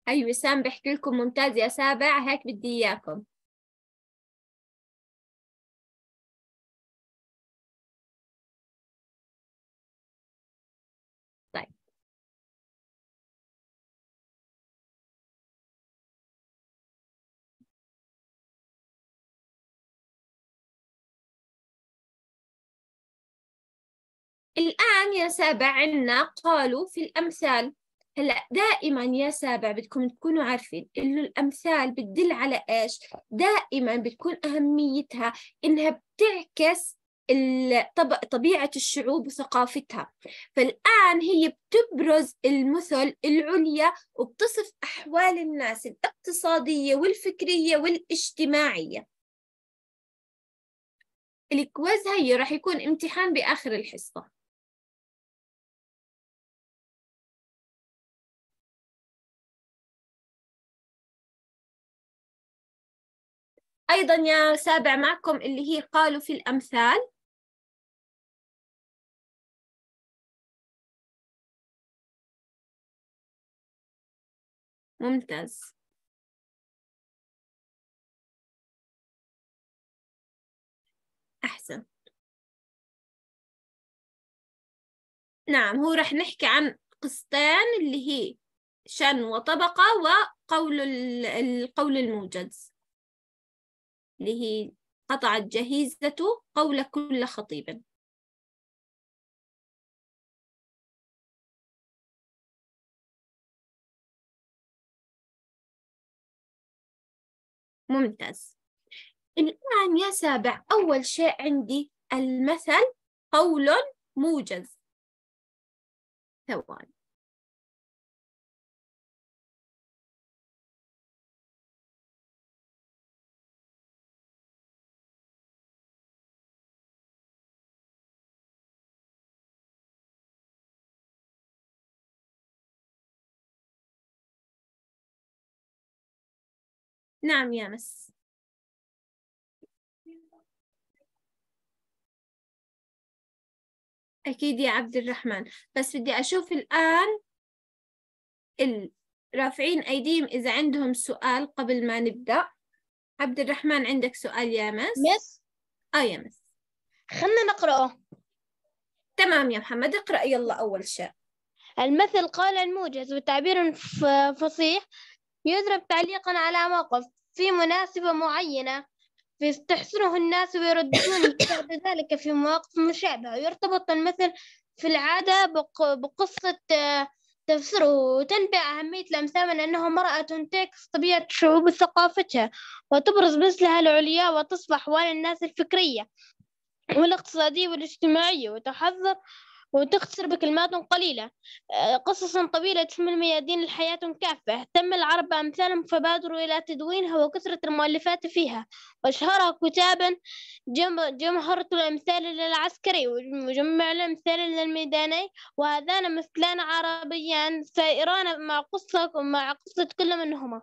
هاي أيوة، وسام بحكي لكم ممتاز يا سابع هيك بدي اياكم طيب. الآن يا سابع عنا قالوا في الأمثال هلا دائما يا سابع بدكم تكونوا عارفين انه الامثال بتدل على ايش دائما بتكون اهميتها انها بتعكس طبيعة الشعوب وثقافتها فالآن هي بتبرز المثل العليا وبتصف أحوال الناس الاقتصادية والفكرية والاجتماعية الكويز هي راح يكون امتحان بآخر الحصة أيضا يا سابع معكم اللي هي قالوا في الأمثال ممتاز أحسن نعم هو رح نحكي عن قصتين اللي هي شن وطبقة وقول القول الموجز اللي هي قطعت جهيزته قول كل خطيب ممتاز الآن يا سابع أول شيء عندي المثل قول موجز ثواني نعم يا مس أكيد يا عبد الرحمن بس بدي أشوف الآن رافعين أيديهم إذا عندهم سؤال قبل ما نبدأ عبد الرحمن عندك سؤال يا مس مس آه يا مس خلنا نقرأه تمام يا محمد اقرأ يلا أول شيء المثل قال الموجز وتعبير فصيح يضرب تعليقا على موقف في مناسبة معينة فيستحسنه الناس ويردون <coughs> بعد ذلك في مواقف مشابهة ويرتبط المثل في العادة بقصة آه، تفسيره وتنبئ أهمية الأمثال من أنه مرأة تعكس طبيعة الشعوب وثقافتها وتبرز مثلها العليا وتصبح أحوال الناس الفكرية والاقتصادية والاجتماعية وتحذر وتختصر بكلمات قليلة آه، قصص طويلة تشمل ميادين الحياة كافة تم العرب أمثال فبادروا إلى تدوينها وكثرة المؤلفات فيها وأشهرها كتابا جمهرة الأمثال للعسكري ومجمع الأمثال للميداني وهذان مثلان عربيان سائران مع قصة مع قصة كل منهما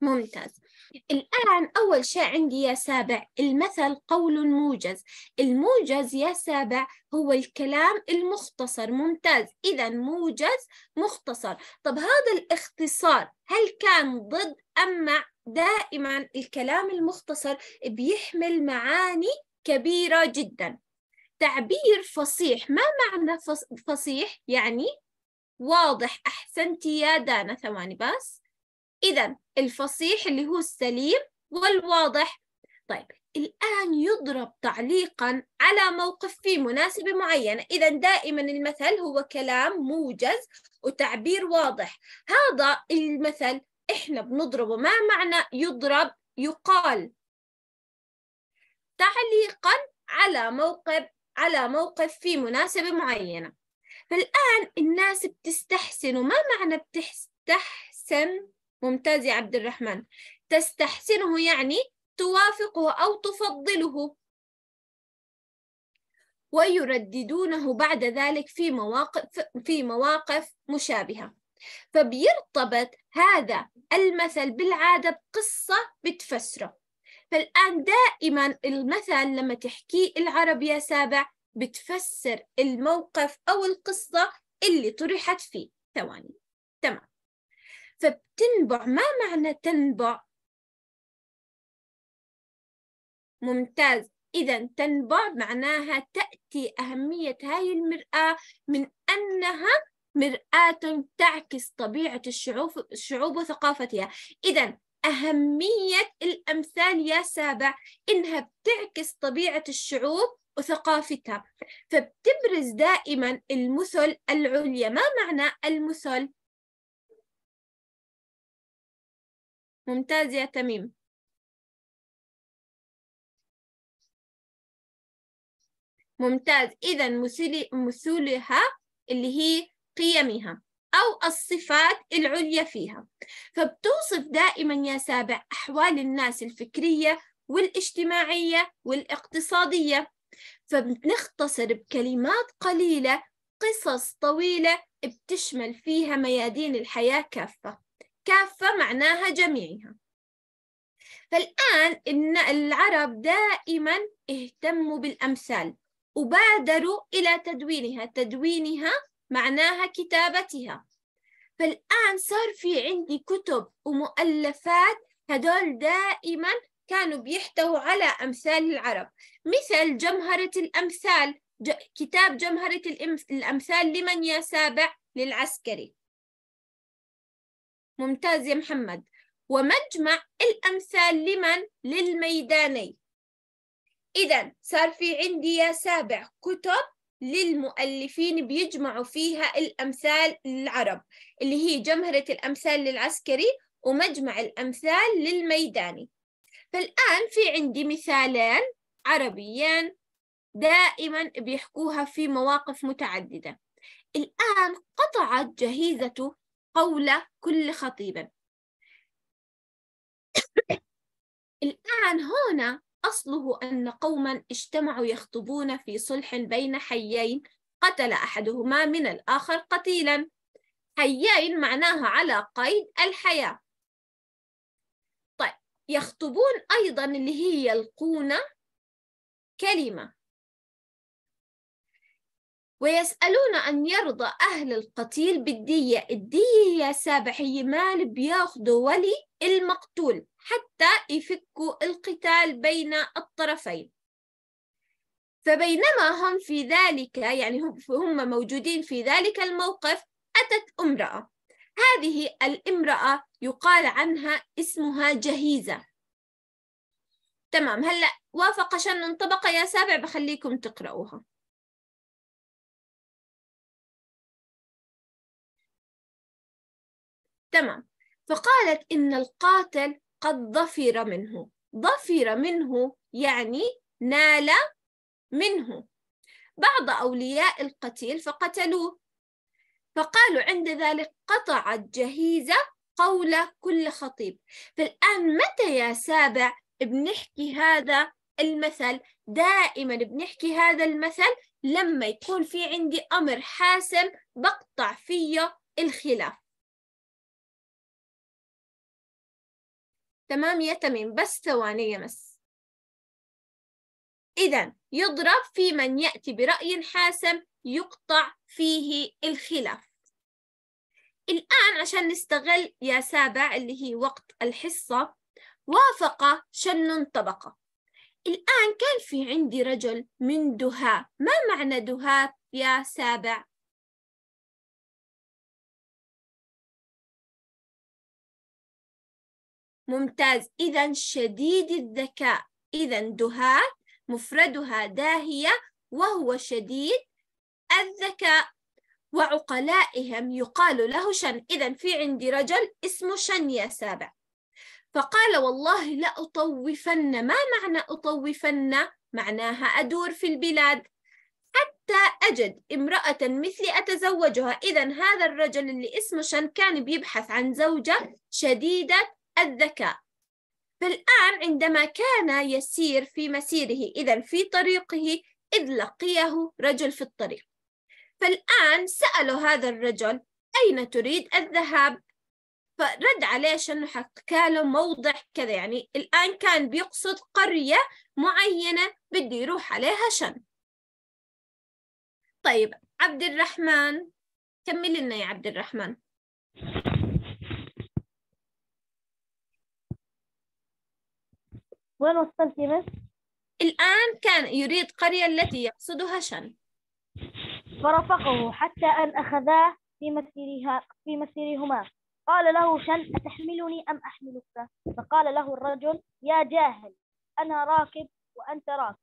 ممتاز الآن أول شيء عندي يا سابع المثل قول موجز الموجز يا سابع هو الكلام المختصر ممتاز إذا موجز مختصر طب هذا الاختصار هل كان ضد أم مع دائما الكلام المختصر بيحمل معاني كبيرة جدا تعبير فصيح ما معنى فصيح يعني واضح أحسنتي يا دانا ثواني بس إذا الفصيح اللي هو السليم والواضح طيب الآن يضرب تعليقا على موقف في مناسبة معينة إذا دائما المثل هو كلام موجز وتعبير واضح هذا المثل إحنا بنضربه ما معنى يضرب يقال تعليقا على موقف على موقف في مناسبة معينة فالآن الناس بتستحسن وما معنى بتستحسن ممتاز يا عبد الرحمن تستحسنه يعني توافقه أو تفضله ويرددونه بعد ذلك في مواقف في مواقف مشابهة فبيرتبط هذا المثل بالعادة بقصة بتفسره فالآن دائما المثل لما تحكيه العرب يا سابع بتفسر الموقف أو القصة اللي طرحت فيه ثواني تمام فبتنبع ما معنى تنبع ممتاز إذا تنبع معناها تأتي أهمية هاي المرآة من أنها مرآة تعكس طبيعة الشعوب, الشعوب وثقافتها إذا أهمية الأمثال يا سابع إنها بتعكس طبيعة الشعوب وثقافتها فبتبرز دائما المثل العليا ما معنى المثل ممتاز يا تميم ممتاز إذا مثولها اللي هي قيمها أو الصفات العليا فيها فبتوصف دائما يا سابع أحوال الناس الفكرية والاجتماعية والاقتصادية فبنختصر بكلمات قليلة قصص طويلة بتشمل فيها ميادين الحياة كافة كافة معناها جميعها فالآن إن العرب دائما اهتموا بالأمثال وبادروا إلى تدوينها تدوينها معناها كتابتها فالآن صار في عندي كتب ومؤلفات هدول دائما كانوا بيحتووا على أمثال العرب مثل جمهرة الأمثال كتاب جمهرة الأمثال لمن يا سابع للعسكري ممتاز يا محمد ومجمع الأمثال لمن؟ للميداني إذا صار في عندي يا سابع كتب للمؤلفين بيجمعوا فيها الأمثال للعرب اللي هي جمهرة الأمثال للعسكري ومجمع الأمثال للميداني فالآن في عندي مثالين عربيين دائما بيحكوها في مواقف متعددة الآن قطعت جهيزته قول كل خطيب الآن هنا أصله أن قوما اجتمعوا يخطبون في صلح بين حيين قتل أحدهما من الآخر قتيلا حيين معناها على قيد الحياة طيب يخطبون أيضا اللي هي يلقون كلمة ويسألون أن يرضى أهل القتيل بالدية الدية يا سابح هي مال بياخذوا ولي المقتول حتى يفكوا القتال بين الطرفين فبينما هم في ذلك يعني هم موجودين في ذلك الموقف أتت امرأة هذه الامرأة يقال عنها اسمها جهيزة تمام هلأ وافق شن طبقة يا سابع بخليكم تقرأوها تمام فقالت إن القاتل قد ظفر منه ظفر منه يعني نال منه بعض أولياء القتيل فقتلوه فقالوا عند ذلك قطعت جهيزة قول كل خطيب فالآن متى يا سابع بنحكي هذا المثل دائما بنحكي هذا المثل لما يكون في عندي أمر حاسم بقطع فيه الخلاف تمام يا تميم بس ثواني يمس إذا يضرب في من يأتي برأي حاسم يقطع فيه الخلاف الآن عشان نستغل يا سابع اللي هي وقت الحصة وافق شن طبقة الآن كان في عندي رجل من دهاء ما معنى دهاء يا سابع ممتاز إذا شديد الذكاء إذا دهاء مفردها داهية وهو شديد الذكاء وعقلائهم يقال له شن إذا في عندي رجل اسمه شن يا سابع فقال والله لأطوفن ما معنى أطوفن؟ معناها أدور في البلاد حتى أجد امرأة مثلي أتزوجها إذا هذا الرجل اللي اسمه شن كان بيبحث عن زوجة شديدة الذكاء فالآن عندما كان يسير في مسيره إذا في طريقه إذ لقيه رجل في الطريق فالآن سأله هذا الرجل أين تريد الذهاب فرد عليه شنو حكى له موضع كذا يعني الآن كان بيقصد قرية معينة بده يروح عليها شن طيب عبد الرحمن كمل لنا يا عبد الرحمن وين وصلت مس؟ الآن كان يريد قرية التي يقصدها شن فرافقه حتى أن أخذاه في مسيرها في مسيرهما قال له شن أتحملني أم أحملك؟ فقال له الرجل يا جاهل أنا راكب وأنت راكب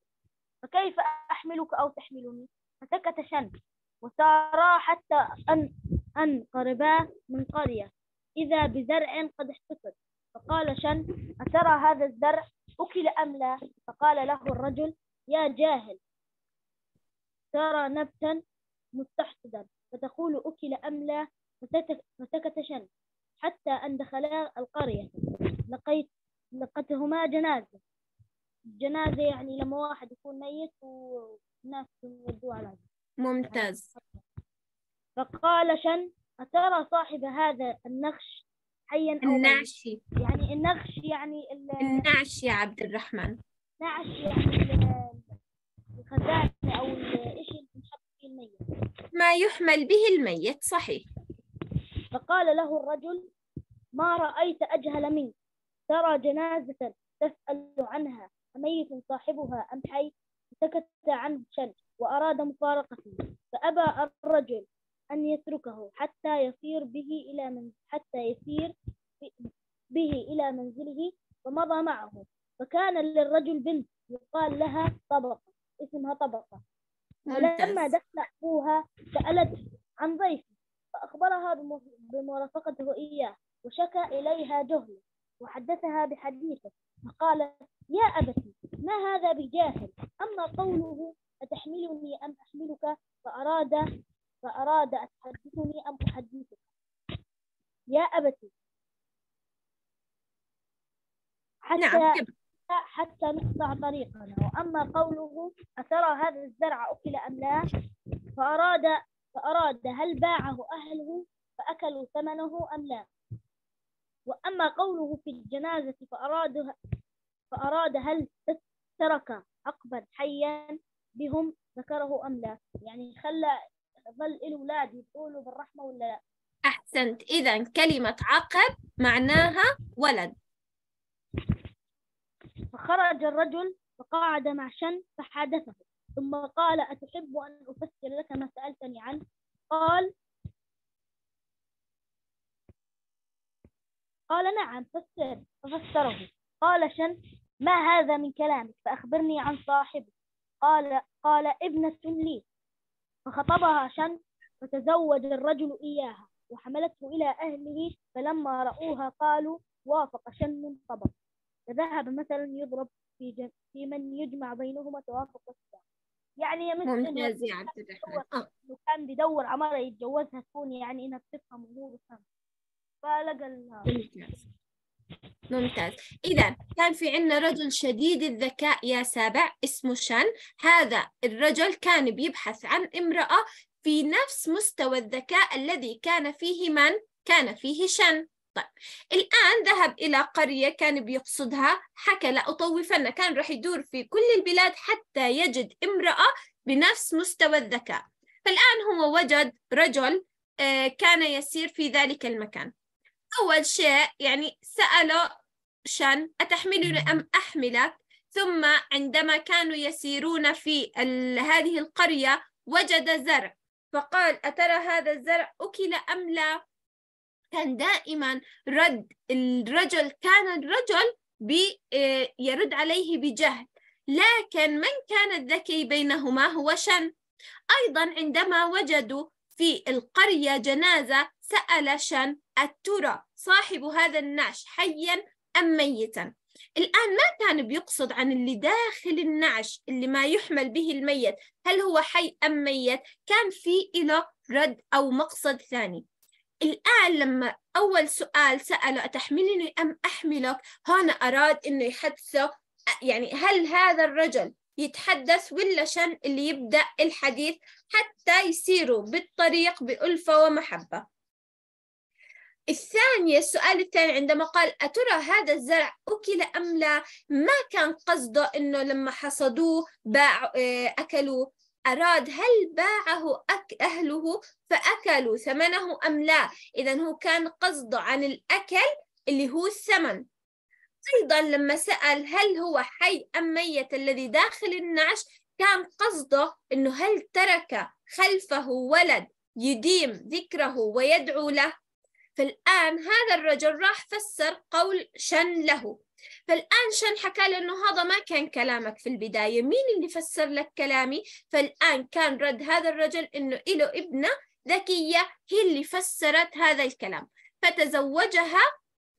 فكيف أحملك أو تحملني؟ فسكت شن وسارا حتى أن أن قربا من قرية إذا بزرع قد احتفظ فقال شن أترى هذا الزرع أكل أم لا فقال له الرجل يا جاهل ترى نبتا مستحصدا فتقول أكل أم لا فسكت شن حتى أن دخلا القرية لقيت لقتهما جنازة جنازة يعني لما واحد يكون ميت وناس يودوه على ممتاز فقال شن أترى صاحب هذا النخش حيا أو النعشي يعني النغش يعني النعش يا عبد الرحمن نعش يعني الخزان أو الشيء اللي بنحط فيه الميت ما يحمل به الميت صحيح فقال له الرجل ما رأيت أجهل منك ترى جنازة تسأل عنها أميت صاحبها أم حي سكت عنه شن وأراد مفارقته فأبى الرجل أن يتركه حتى يصير به كان للرجل بنت يقال لها أم لا وأما قوله في الجنازة فأرادها فأراد هل ترك عقبا حيا بهم ذكره أم لا يعني خلى ظل الأولاد يقولوا بالرحمة ولا لا أحسنت إذا كلمة عقب معناها ولد فخرج الرجل فقعد مع شن فحادثه ثم قال أتحب أن أفسر لك ما سألتني عنه قال قال نعم فسر ففسره قال شن ما هذا من كلامك فأخبرني عن صاحبك قال قال ابنة لي فخطبها شن فتزوج الرجل إياها وحملته إلى أهله فلما رأوها قالوا وافق شن طبق فذهب مثلا يضرب في, في من يجمع بينهما توافق الساعة يعني مثل ممتاز يا عبد الرحمن كان بيدور عمارة يتجوزها تكون يعني انها بتفهم امور وفهم ممتاز ممتاز إذا كان في عندنا رجل شديد الذكاء يا سابع اسمه شن هذا الرجل كان بيبحث عن امرأة في نفس مستوى الذكاء الذي كان فيه من؟ كان فيه شن طيب الآن ذهب إلى قرية كان بيقصدها حكى لا أطوفن كان راح يدور في كل البلاد حتى يجد امرأة بنفس مستوى الذكاء فالآن هو وجد رجل آه، كان يسير في ذلك المكان أول شيء يعني سأله شن أتحملني أم أحملك ثم عندما كانوا يسيرون في هذه القرية وجد زرع فقال أترى هذا الزرع أكل أم لا كان دائما رد الرجل كان الرجل بي آه، يرد عليه بجهل لكن من كان الذكي بينهما هو شن أيضا عندما وجدوا في القرية جنازة سأل شن الترى صاحب هذا النعش حيا أم ميتا الآن ما كان بيقصد عن اللي داخل النعش اللي ما يحمل به الميت هل هو حي أم ميت كان في إلى رد أو مقصد ثاني الآن لما أول سؤال سأله أتحملني أم أحملك هنا أراد أنه يحدثه يعني هل هذا الرجل يتحدث ولا شن اللي يبدأ الحديث حتى يسيروا بالطريق بألفة ومحبة الثانية السؤال الثاني عندما قال أترى هذا الزرع أكل أم لا ما كان قصده أنه لما حصدوه باع آه، أكلوه أراد هل باعه أك أهله فأكلوا ثمنه أم لا إذا هو كان قصده عن الأكل اللي هو الثمن أيضا لما سأل هل هو حي أم ميت الذي داخل النعش كان قصده أنه هل ترك خلفه ولد يديم ذكره ويدعو له فالآن هذا الرجل راح فسر قول شن له فالآن شن حكى له أنه هذا ما كان كلامك في البداية مين اللي فسر لك كلامي فالآن كان رد هذا الرجل أنه إله ابنة ذكية هي اللي فسرت هذا الكلام فتزوجها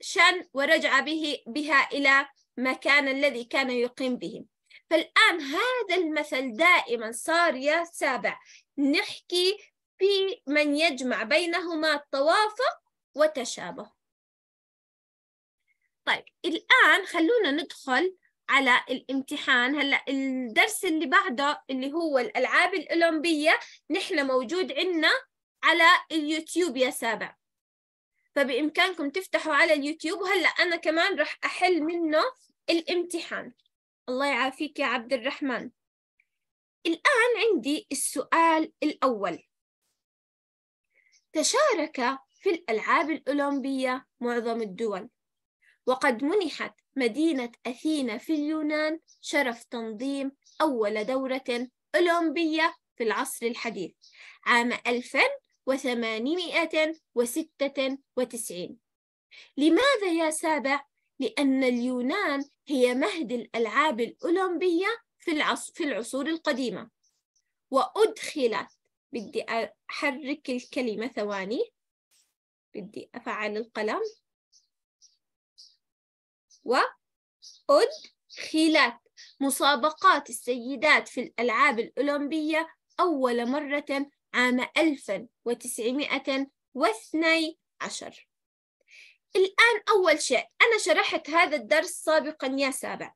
شن ورجع به بها إلى مكان الذي كان يقيم به فالآن هذا المثل دائما صار يا سابع نحكي في من يجمع بينهما التوافق وتشابه طيب الآن خلونا ندخل على الامتحان هلا الدرس اللي بعده اللي هو الألعاب الأولمبية نحن موجود عنا على اليوتيوب يا سابع فبإمكانكم تفتحوا على اليوتيوب وهلا أنا كمان رح أحل منه الامتحان الله يعافيك يا عبد الرحمن الآن عندي السؤال الأول تشارك في الألعاب الأولمبية معظم الدول وقد منحت مدينة أثينا في اليونان شرف تنظيم أول دورة أولمبية في العصر الحديث عام 1896 لماذا يا سابع؟ لأن اليونان هي مهد الألعاب الأولمبية في, العص... في العصور القديمة وأدخلت بدي أحرك الكلمة ثواني بدي أفعل القلم وأدخلت مسابقات السيدات في الألعاب الأولمبية أول مرة عام 1912 الآن أول شيء أنا شرحت هذا الدرس سابقا يا سابع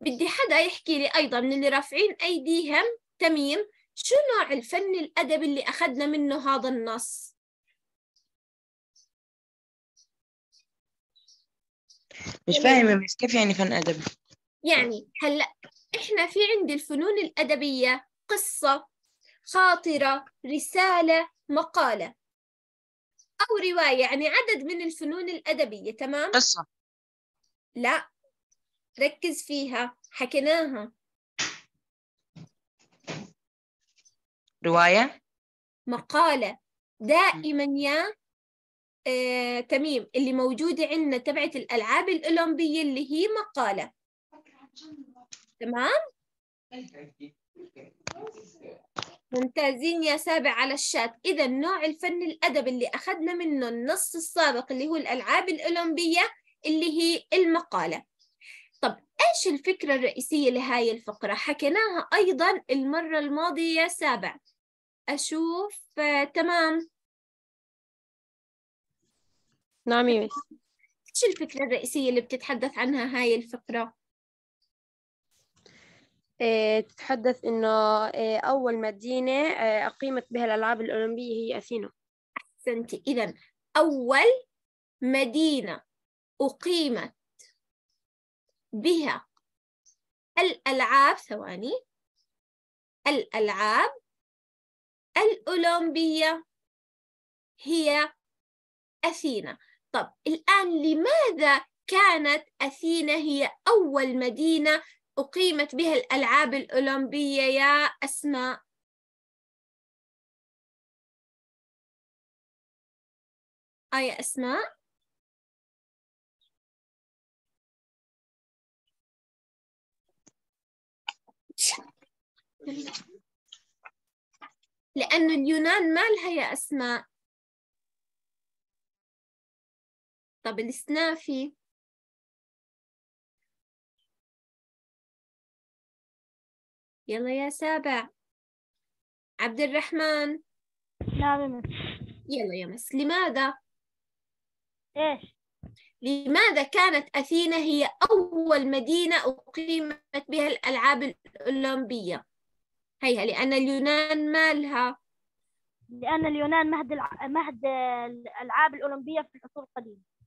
بدي حدا يحكي لي أيضا من اللي رافعين أيديهم تميم شو نوع الفن الأدبي اللي أخذنا منه هذا النص مش يعني فاهمة بس كيف يعني فن أدبي؟ يعني هلا إحنا في عندي الفنون الأدبية قصة خاطرة رسالة مقالة أو رواية يعني عدد من الفنون الأدبية تمام؟ قصة لا ركز فيها حكيناها رواية مقالة دائما يا آه، تميم اللي موجودة عندنا تبعت الألعاب الأولمبية اللي هي مقالة تمام؟ ممتازين يا سابع على الشات إذا نوع الفن الأدب اللي أخذنا منه النص السابق اللي هو الألعاب الأولمبية اللي هي المقالة طب إيش الفكرة الرئيسية لهاي الفقرة؟ حكيناها أيضا المرة الماضية يا سابع أشوف آه، تمام نعم يا شو الفكرة الرئيسية اللي بتتحدث عنها هاي الفقرة؟ إيه، تتحدث إنه إيه، أول مدينة إيه، أقيمت بها الألعاب الأولمبية هي أثينا أحسنت إذا أول مدينة أقيمت بها الألعاب ثواني الألعاب الأولمبية هي أثينا طب الآن لماذا كانت أثينا هي أول مدينة أقيمت بها الألعاب الأولمبية يا أسماء؟ آه يا أسماء؟ لأن اليونان مالها يا أسماء طب السنافي يلا يا سابع عبد الرحمن نعم يلا يا مس لماذا؟ إيش؟ لماذا كانت أثينا هي أول مدينة أقيمت بها الألعاب الأولمبية؟ هيها لأن اليونان مالها لأن اليونان مهد الع... مهد الألعاب الأولمبية في العصور القديمة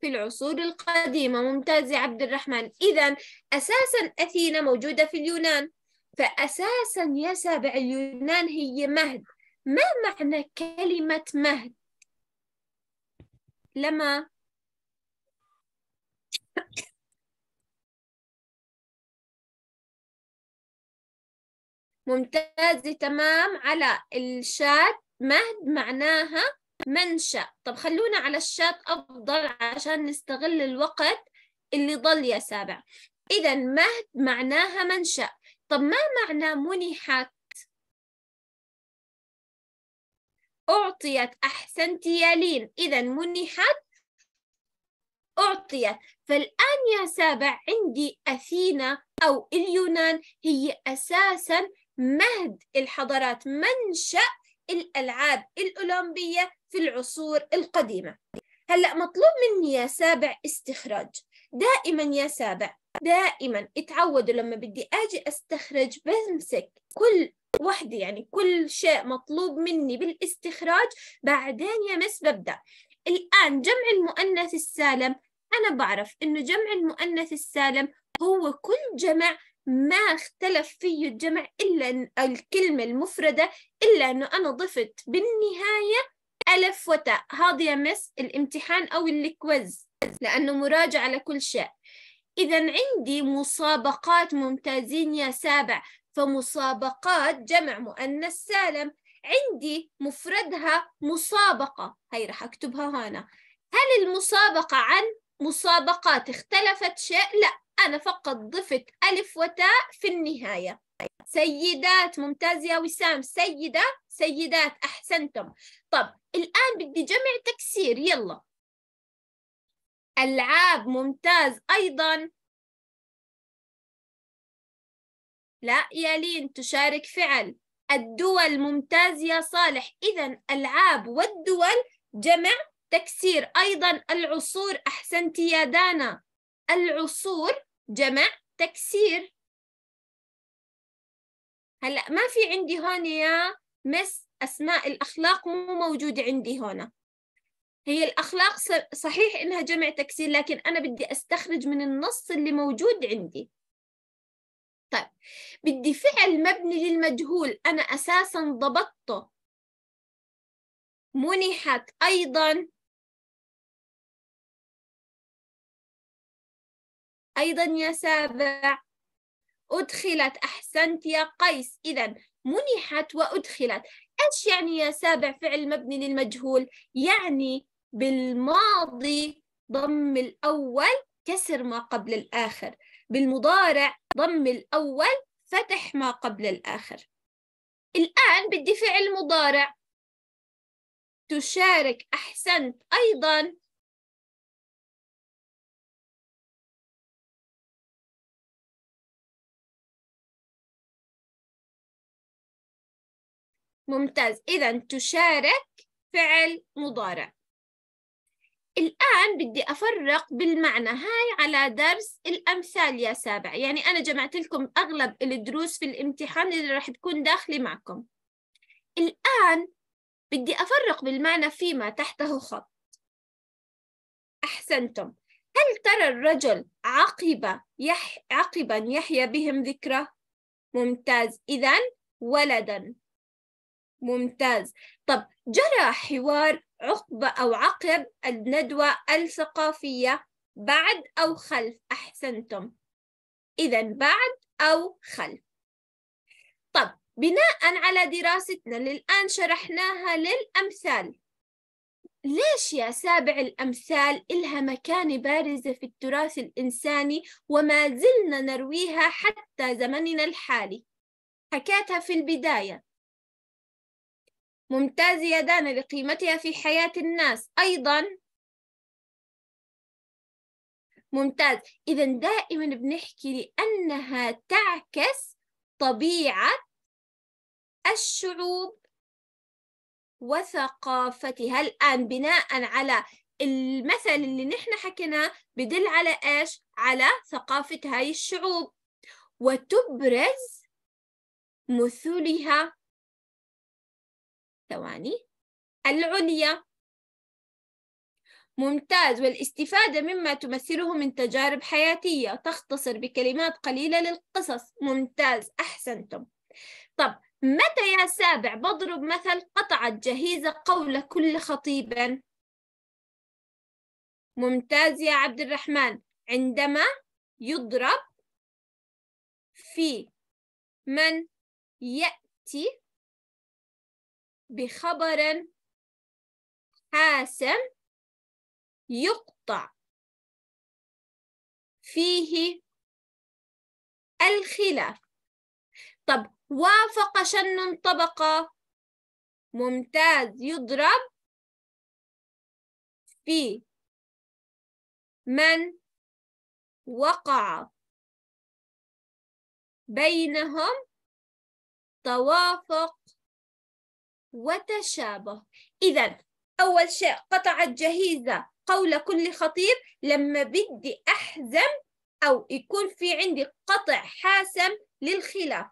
في العصور القديمة ممتاز يا عبد الرحمن إذا أساسا أثينا موجودة في اليونان فأساسا يا سابع اليونان هي مهد ما معنى كلمة مهد؟ لما ممتاز تمام على الشات مهد معناها منشأ طب خلونا على الشات أفضل عشان نستغل الوقت اللي ضل يا سابع إذا مهد معناها منشأ طب ما معنى منحت أعطيت أحسنت يا لين إذا منحت أعطيت فالآن يا سابع عندي أثينا أو اليونان هي أساسا مهد الحضارات منشأ الألعاب الأولمبية في العصور القديمة هلأ مطلوب مني يا سابع استخراج دائما يا سابع دائما اتعودوا لما بدي أجي أستخرج بمسك كل وحده يعني كل شيء مطلوب مني بالاستخراج بعدين يا مس ببدأ الآن جمع المؤنث السالم أنا بعرف إنه جمع المؤنث السالم هو كل جمع ما اختلف فيه الجمع إلا الكلمة المفردة إلا إنه أنا ضفت بالنهاية ألف وتاء هذا يا مس الامتحان أو الكويز لأنه مراجعة لكل شيء إذا عندي مسابقات ممتازين يا سابع فمسابقات جمع مؤنث سالم عندي مفردها مسابقة هي رح أكتبها هنا هل المسابقة عن مسابقات اختلفت شيء؟ لا أنا فقط ضفت ألف وتاء في النهاية سيدات ممتاز يا وسام سيدة سيدات أحسنتم طب الآن بدي جمع تكسير يلا ألعاب ممتاز أيضا لا يا لين تشارك فعل الدول ممتاز يا صالح إذا ألعاب والدول جمع تكسير أيضا العصور أحسنت يا دانا العصور جمع تكسير هلا ما في عندي هون يا مس أسماء الأخلاق مو موجودة عندي هنا هي الأخلاق صحيح إنها جمع تكسير لكن أنا بدي أستخرج من النص اللي موجود عندي طيب بدي فعل مبني للمجهول أنا أساسا ضبطته منحت أيضا أيضا يا سابع أدخلت أحسنت يا قيس إذا منحت وأدخلت إيش يعني يا سابع فعل مبني للمجهول؟ يعني بالماضي ضم الأول كسر ما قبل الآخر بالمضارع ضم الأول فتح ما قبل الآخر الآن بدي فعل مضارع تشارك أحسنت أيضا ممتاز إذا تشارك فعل مضارع الآن بدي أفرق بالمعنى هاي على درس الأمثال يا سابع يعني أنا جمعت لكم أغلب الدروس في الامتحان اللي راح تكون داخلي معكم الآن بدي أفرق بالمعنى فيما تحته خط أحسنتم هل ترى الرجل عقب يح... عقبا يحيا بهم ذكرى ممتاز إذا ولدا ممتاز طب جرى حوار عقب أو عقب الندوة الثقافية بعد أو خلف أحسنتم إذا بعد أو خلف طب بناء على دراستنا للآن شرحناها للأمثال ليش يا سابع الأمثال إلها مكانة بارزة في التراث الإنساني وما زلنا نرويها حتى زمننا الحالي؟ حكيتها في البداية ممتاز دانا لقيمتها في حياة الناس أيضا ممتاز إذا دائما بنحكي لأنها تعكس طبيعة الشعوب وثقافتها الآن بناء على المثل اللي نحن حكيناه بدل على إيش؟ على ثقافة هاي الشعوب وتبرز مثلها ثواني العليا ممتاز والاستفادة مما تمثله من تجارب حياتية تختصر بكلمات قليلة للقصص ممتاز أحسنتم طب متى يا سابع بضرب مثل قطعت جهيزة قول كل خطيبا ممتاز يا عبد الرحمن عندما يضرب في من يأتي بخبر حاسم يقطع فيه الخلاف طب وافق شن طبقة ممتاز يضرب في من وقع بينهم توافق وتشابه إذا أول شيء قطعت جهيزة قول كل خطيب لما بدي أحزم أو يكون في عندي قطع حاسم للخلاف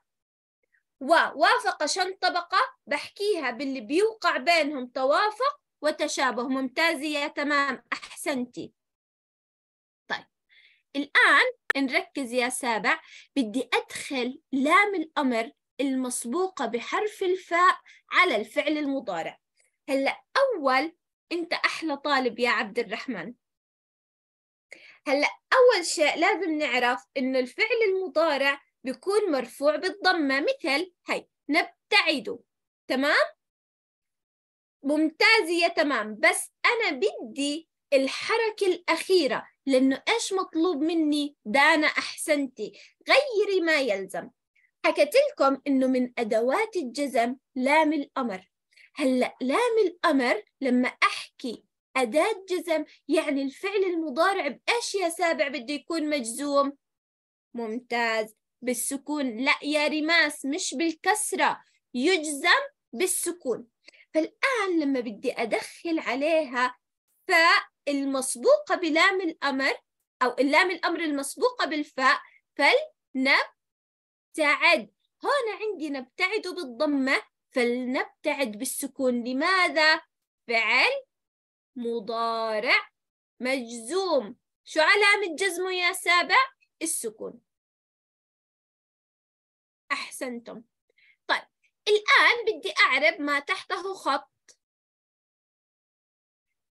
ووافق شن طبقة بحكيها باللي بيوقع بينهم توافق وتشابه ممتازة يا تمام أحسنتي طيب الآن نركز يا سابع بدي أدخل لام الأمر المسبوقة بحرف الفاء على الفعل المضارع هلا أول أنت أحلى طالب يا عبد الرحمن هلا أول شيء لازم نعرف إنه الفعل المضارع بيكون مرفوع بالضمة مثل هي نبتعد تمام ممتازة يا تمام بس أنا بدي الحركة الأخيرة لأنه إيش مطلوب مني دانا أحسنتي غيري ما يلزم حكيت لكم انه من ادوات الجزم لام الامر هلا لام الامر لما احكي اداه جزم يعني الفعل المضارع بايش يا سابع بده يكون مجزوم ممتاز بالسكون لا يا رماس مش بالكسره يجزم بالسكون فالان لما بدي ادخل عليها فاء المسبوقه بلام الامر او اللام الامر المسبوقه بالفاء فلنب نبتعد هنا عندي نبتعد بالضمة فلنبتعد بالسكون لماذا؟ فعل مضارع مجزوم شو علامة جزمه يا سابع؟ السكون أحسنتم طيب الآن بدي أعرب ما تحته خط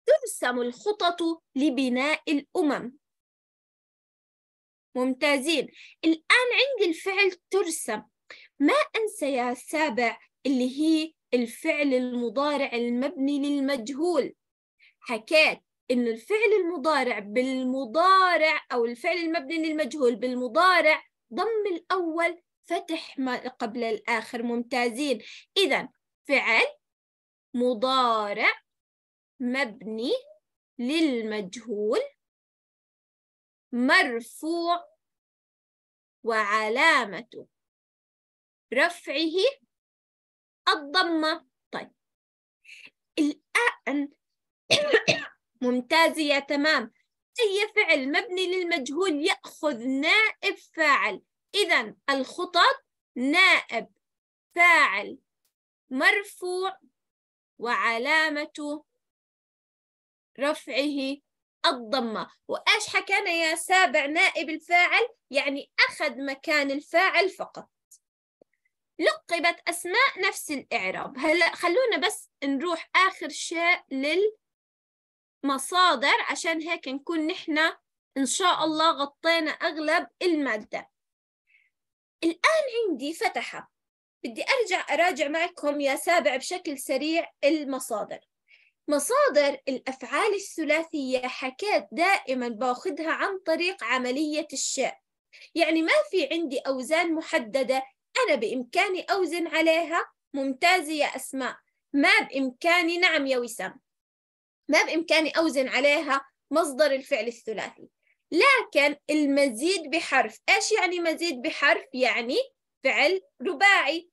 ترسم الخطط لبناء الأمم ممتازين الآن عندي الفعل ترسم ما أنسى يا سابع اللي هي الفعل المضارع المبني للمجهول حكيت إن الفعل المضارع بالمضارع أو الفعل المبني للمجهول بالمضارع ضم الأول فتح ما قبل الآخر ممتازين إذا فعل مضارع مبني للمجهول مرفوع وعلامة رفعه الضمة طيب الآن <coughs> ممتاز يا تمام أي فعل مبني للمجهول يأخذ نائب فاعل إذا الخطط نائب فاعل مرفوع وعلامة رفعه الضمة وإيش حكينا يا سابع نائب الفاعل يعني أخذ مكان الفاعل فقط لقبت أسماء نفس الإعراب هلأ خلونا بس نروح آخر شيء للمصادر عشان هيك نكون نحن إن شاء الله غطينا أغلب المادة الآن عندي فتحة بدي أرجع أراجع معكم يا سابع بشكل سريع المصادر مصادر الأفعال الثلاثية حكات دائما باخدها عن طريق عملية الشاء يعني ما في عندي أوزان محددة أنا بإمكاني أوزن عليها ممتازة يا أسماء ما بإمكاني نعم يا وسام ما بإمكاني أوزن عليها مصدر الفعل الثلاثي لكن المزيد بحرف إيش يعني مزيد بحرف؟ يعني فعل رباعي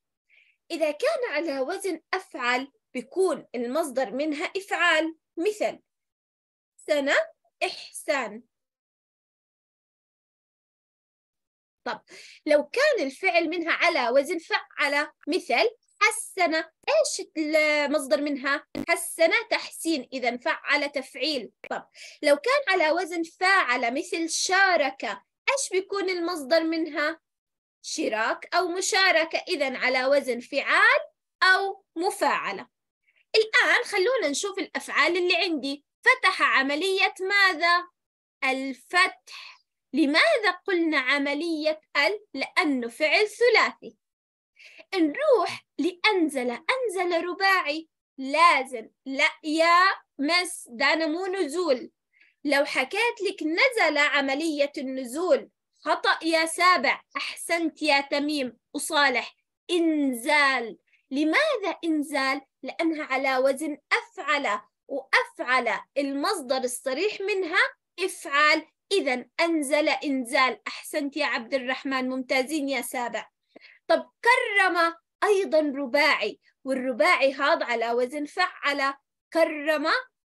إذا كان على وزن أفعل بيكون المصدر منها إفعال مثل سنة إحسان طب لو كان الفعل منها على وزن فعل مثل حسن ايش المصدر منها حسن تحسين اذا فعل تفعيل طب لو كان على وزن فاعل مثل شارك ايش بيكون المصدر منها شراك او مشاركه اذا على وزن فعال او مفاعله الآن خلونا نشوف الأفعال اللي عندي فتح عملية ماذا؟ الفتح لماذا قلنا عملية ال؟ لأنه فعل ثلاثي نروح لأنزل أنزل رباعي لازم لا يا مس دانا مو نزول لو حكيت لك نزل عملية النزول خطأ يا سابع أحسنت يا تميم وصالح انزال لماذا إنزال؟ لأنها على وزن أفعل وأفعل المصدر الصريح منها إفعال إذا أنزل إنزال أحسنت يا عبد الرحمن ممتازين يا سابع طب كرم أيضا رباعي والرباعي هاض على وزن فعل كرم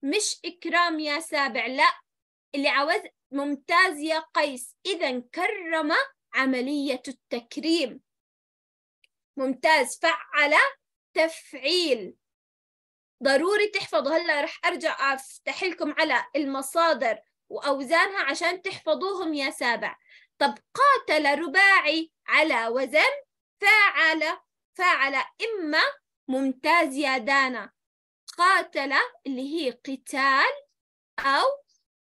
مش إكرام يا سابع لا اللي عوز ممتاز يا قيس إذا كرم عملية التكريم ممتاز فعل تفعيل ضروري تحفظوا هلا رح ارجع افتح لكم على المصادر واوزانها عشان تحفظوهم يا سابع طب قاتل رباعي على وزن فاعل فاعل اما ممتاز يا دانا قاتل اللي هي قتال او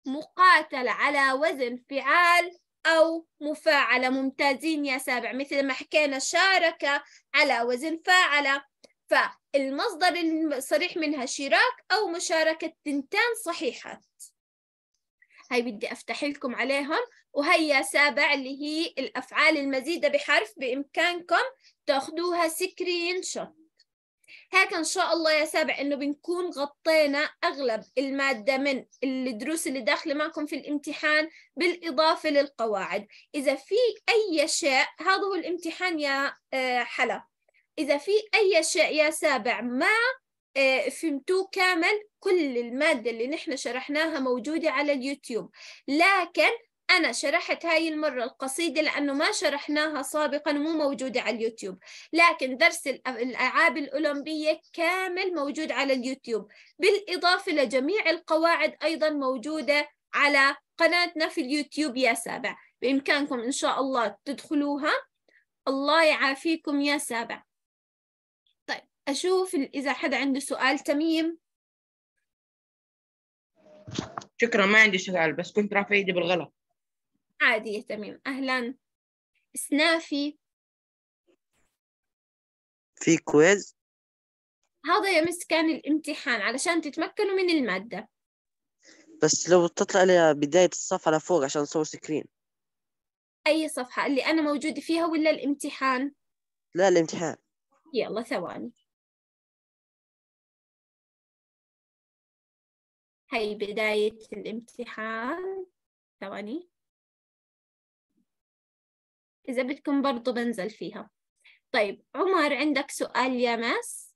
مقاتل على وزن فعال أو مفاعلة ممتازين يا سابع مثل ما حكينا شارك على وزن فاعلة فالمصدر الصريح منها شراك أو مشاركة تنتان صحيحات هاي بدي أفتح لكم عليهم وهي يا سابع اللي هي الأفعال المزيدة بحرف بإمكانكم تاخدوها سكرين شوت هيك ان شاء الله يا سابع انه بنكون غطينا اغلب الماده من الدروس اللي داخله معكم في الامتحان بالاضافه للقواعد اذا في اي شيء هذا هو الامتحان يا آه، حلا اذا في اي شيء يا سابع ما آه، فهمتوه كامل كل الماده اللي نحن شرحناها موجوده على اليوتيوب لكن أنا شرحت هاي المرة القصيدة لأنه ما شرحناها سابقا مو موجودة على اليوتيوب لكن درس الألعاب الأولمبية كامل موجود على اليوتيوب بالإضافة لجميع القواعد أيضا موجودة على قناتنا في اليوتيوب يا سابع بإمكانكم إن شاء الله تدخلوها الله يعافيكم يا سابع طيب أشوف إذا حدا عنده سؤال تميم شكرا ما عندي سؤال بس كنت رافع ايدي بالغلط عادي تمام أهلا سنافي في كويز هذا يا مس كان الامتحان علشان تتمكنوا من المادة بس لو تطلع لي بداية الصفحة لفوق عشان صور سكرين أي صفحة اللي أنا موجودة فيها ولا الامتحان؟ لا الامتحان يلا ثواني هاي بداية الامتحان ثواني إذا بدكم برضو بنزل فيها طيب عمر عندك سؤال يا مس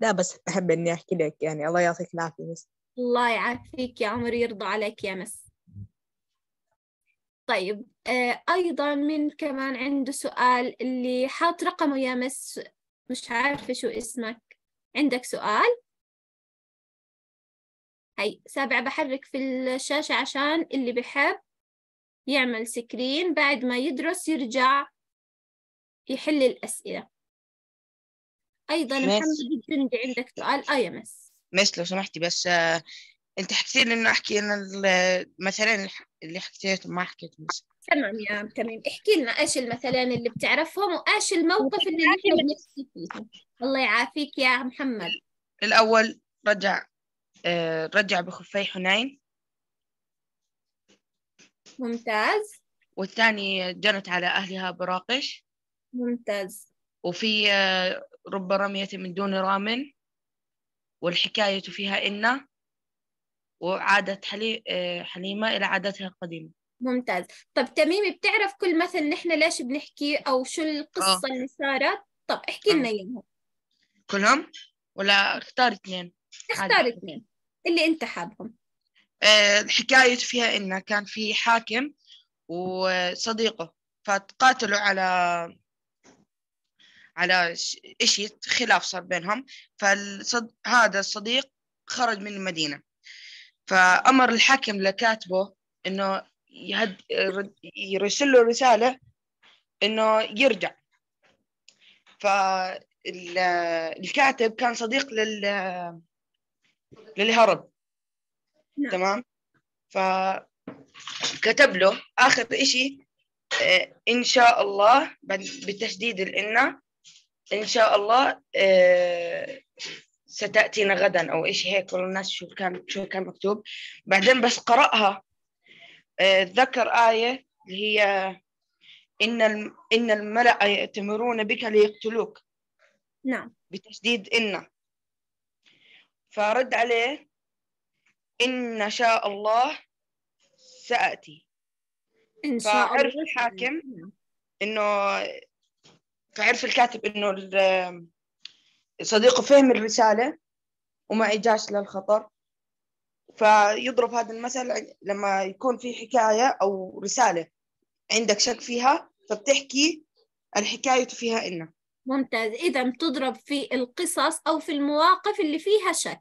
لا بس أحب إني أحكي لك يعني الله يعطيك العافية بس الله يعافيك يا عمر يرضى عليك يا مس طيب آه، أيضا من كمان عنده سؤال اللي حاط رقمه يا مس مش عارفة شو اسمك عندك سؤال؟ هي سابع بحرك في الشاشة عشان اللي بحب يعمل سكرين بعد ما يدرس يرجع يحل الأسئلة أيضا محمد الجندي عندك سؤال أيمس مس لو سمحتي بس آه، أنت حكيتي لي إنه أحكي أنا مثلا اللي حكيت ما حكيت مس تمام يا تمام احكي لنا ايش المثلين اللي بتعرفهم وايش الموقف اللي نحكي فيه الله يعافيك يا محمد الاول رجع آه، رجع بخفي حنين ممتاز والثاني جنت على أهلها براقش ممتاز وفي آه، رب رمية من دون رام والحكاية فيها إن وعادت حلي... آه، حليمة إلى عادتها القديمة ممتاز طب تميم بتعرف كل مثل نحن ليش بنحكي أو شو القصة أوه. اللي صارت طب احكي لنا آه. إياهم كلهم ولا اختار اثنين اختار اثنين اللي أنت حابهم آه، حكاية فيها إنه كان في حاكم وصديقه فتقاتلوا على على إشي خلاف صار بينهم فهذا الصديق خرج من المدينة فأمر الحاكم لكاتبه إنه يهد... يرسل له رسالة إنه يرجع فالكاتب كان صديق لل للهرب نعم. تمام فكتب له آخر إشي آه، إن شاء الله بتشديد الإن إن شاء الله آه، ستأتينا غدا أو إيش هيك ولا الناس شو كان شو كان مكتوب بعدين بس قرأها آه، ذكر آية اللي هي إن إن الملأ يأتمرون بك ليقتلوك نعم بتشديد إن فرد عليه إن شاء الله سأتي إن شاء فعرف الله الحاكم نعم. إنه فعرف الكاتب إنه صديقه فهم الرسالة وما إجاش للخطر فيضرب هذا المثل لما يكون في حكاية أو رسالة عندك شك فيها فبتحكي الحكاية فيها إن ممتاز إذا بتضرب في القصص أو في المواقف اللي فيها شك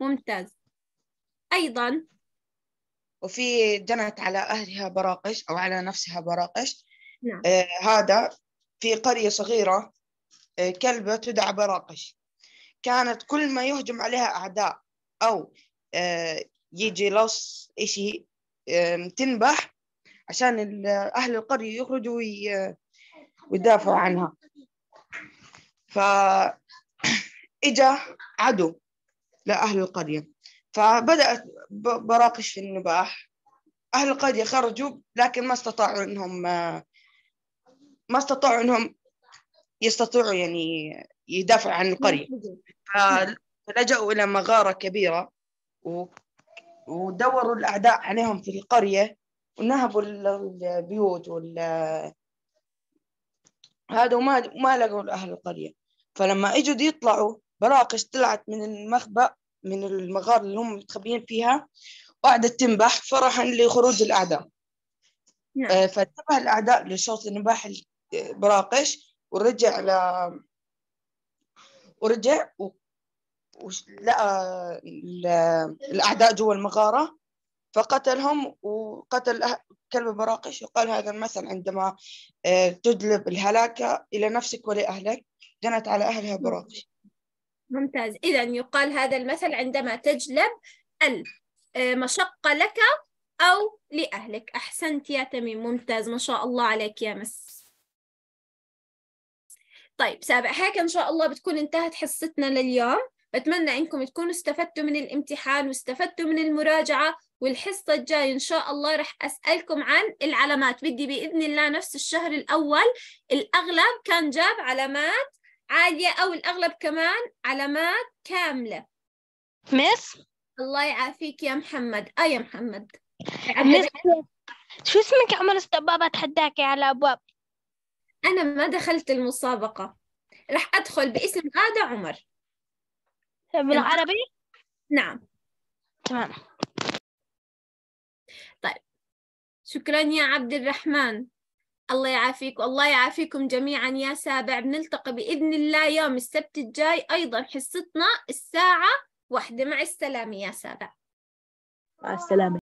ممتاز أيضا وفي جنت على أهلها براقش أو على نفسها براقش نعم. آه هذا في قرية صغيرة آه كلبة تدعى براقش كانت كل ما يهجم عليها أعداء أو آه يجي لص إشي آه تنبح عشان أهل القرية يخرجوا ويدافعوا عنها فإجا عدو لأهل القرية فبدأت براقش في النباح أهل القرية خرجوا لكن ما استطاعوا أنهم آه، ما استطاعوا أنهم يستطيعوا يعني يدافعوا عن القرية فلجأوا إلى مغارة كبيرة ودوروا الأعداء عليهم في القرية ونهبوا البيوت وال هذا وما ما لقوا أهل القرية فلما إجوا يطلعوا براقش طلعت من المخبأ من المغار اللي هم متخبيين فيها وقعدت تنبح فرحا لخروج الأعداء yeah. نعم. آه، فانتبه الأعداء لصوت النباح البراقش ورجع ل ورجع و... ولقى الأعداء جوا المغارة فقتلهم وقتل أه- كلب براقش وقال هذا المثل عندما آه، تجلب الهلاكه إلى نفسك ولأهلك جنت على أهلها براقش ممتاز إذا يقال هذا المثل عندما تجلب المشقة آه، لك أو لأهلك أحسنت يا تميم ممتاز ما شاء الله عليك يا مس طيب سابع هيك إن شاء الله بتكون انتهت حصتنا لليوم بتمنى إنكم تكونوا استفدتوا من الامتحان واستفدتوا من المراجعة والحصة الجاية إن شاء الله رح أسألكم عن العلامات بدي بإذن الله نفس الشهر الأول الأغلب كان جاب علامات عالية أو الأغلب كمان علامات كاملة مس الله يعافيك يا محمد آه يا محمد مس شو اسمك عمر استبابة اتحداكي على أبواب أنا ما دخلت المسابقة راح أدخل باسم غادة عمر بالعربي؟ نعم تمام طيب شكرا يا عبد الرحمن الله يعافيك والله يعافيكم جميعا يا سابع بنلتقي بإذن الله يوم السبت الجاي أيضا حصتنا الساعة واحدة مع السلامة يا سابع مع السلامة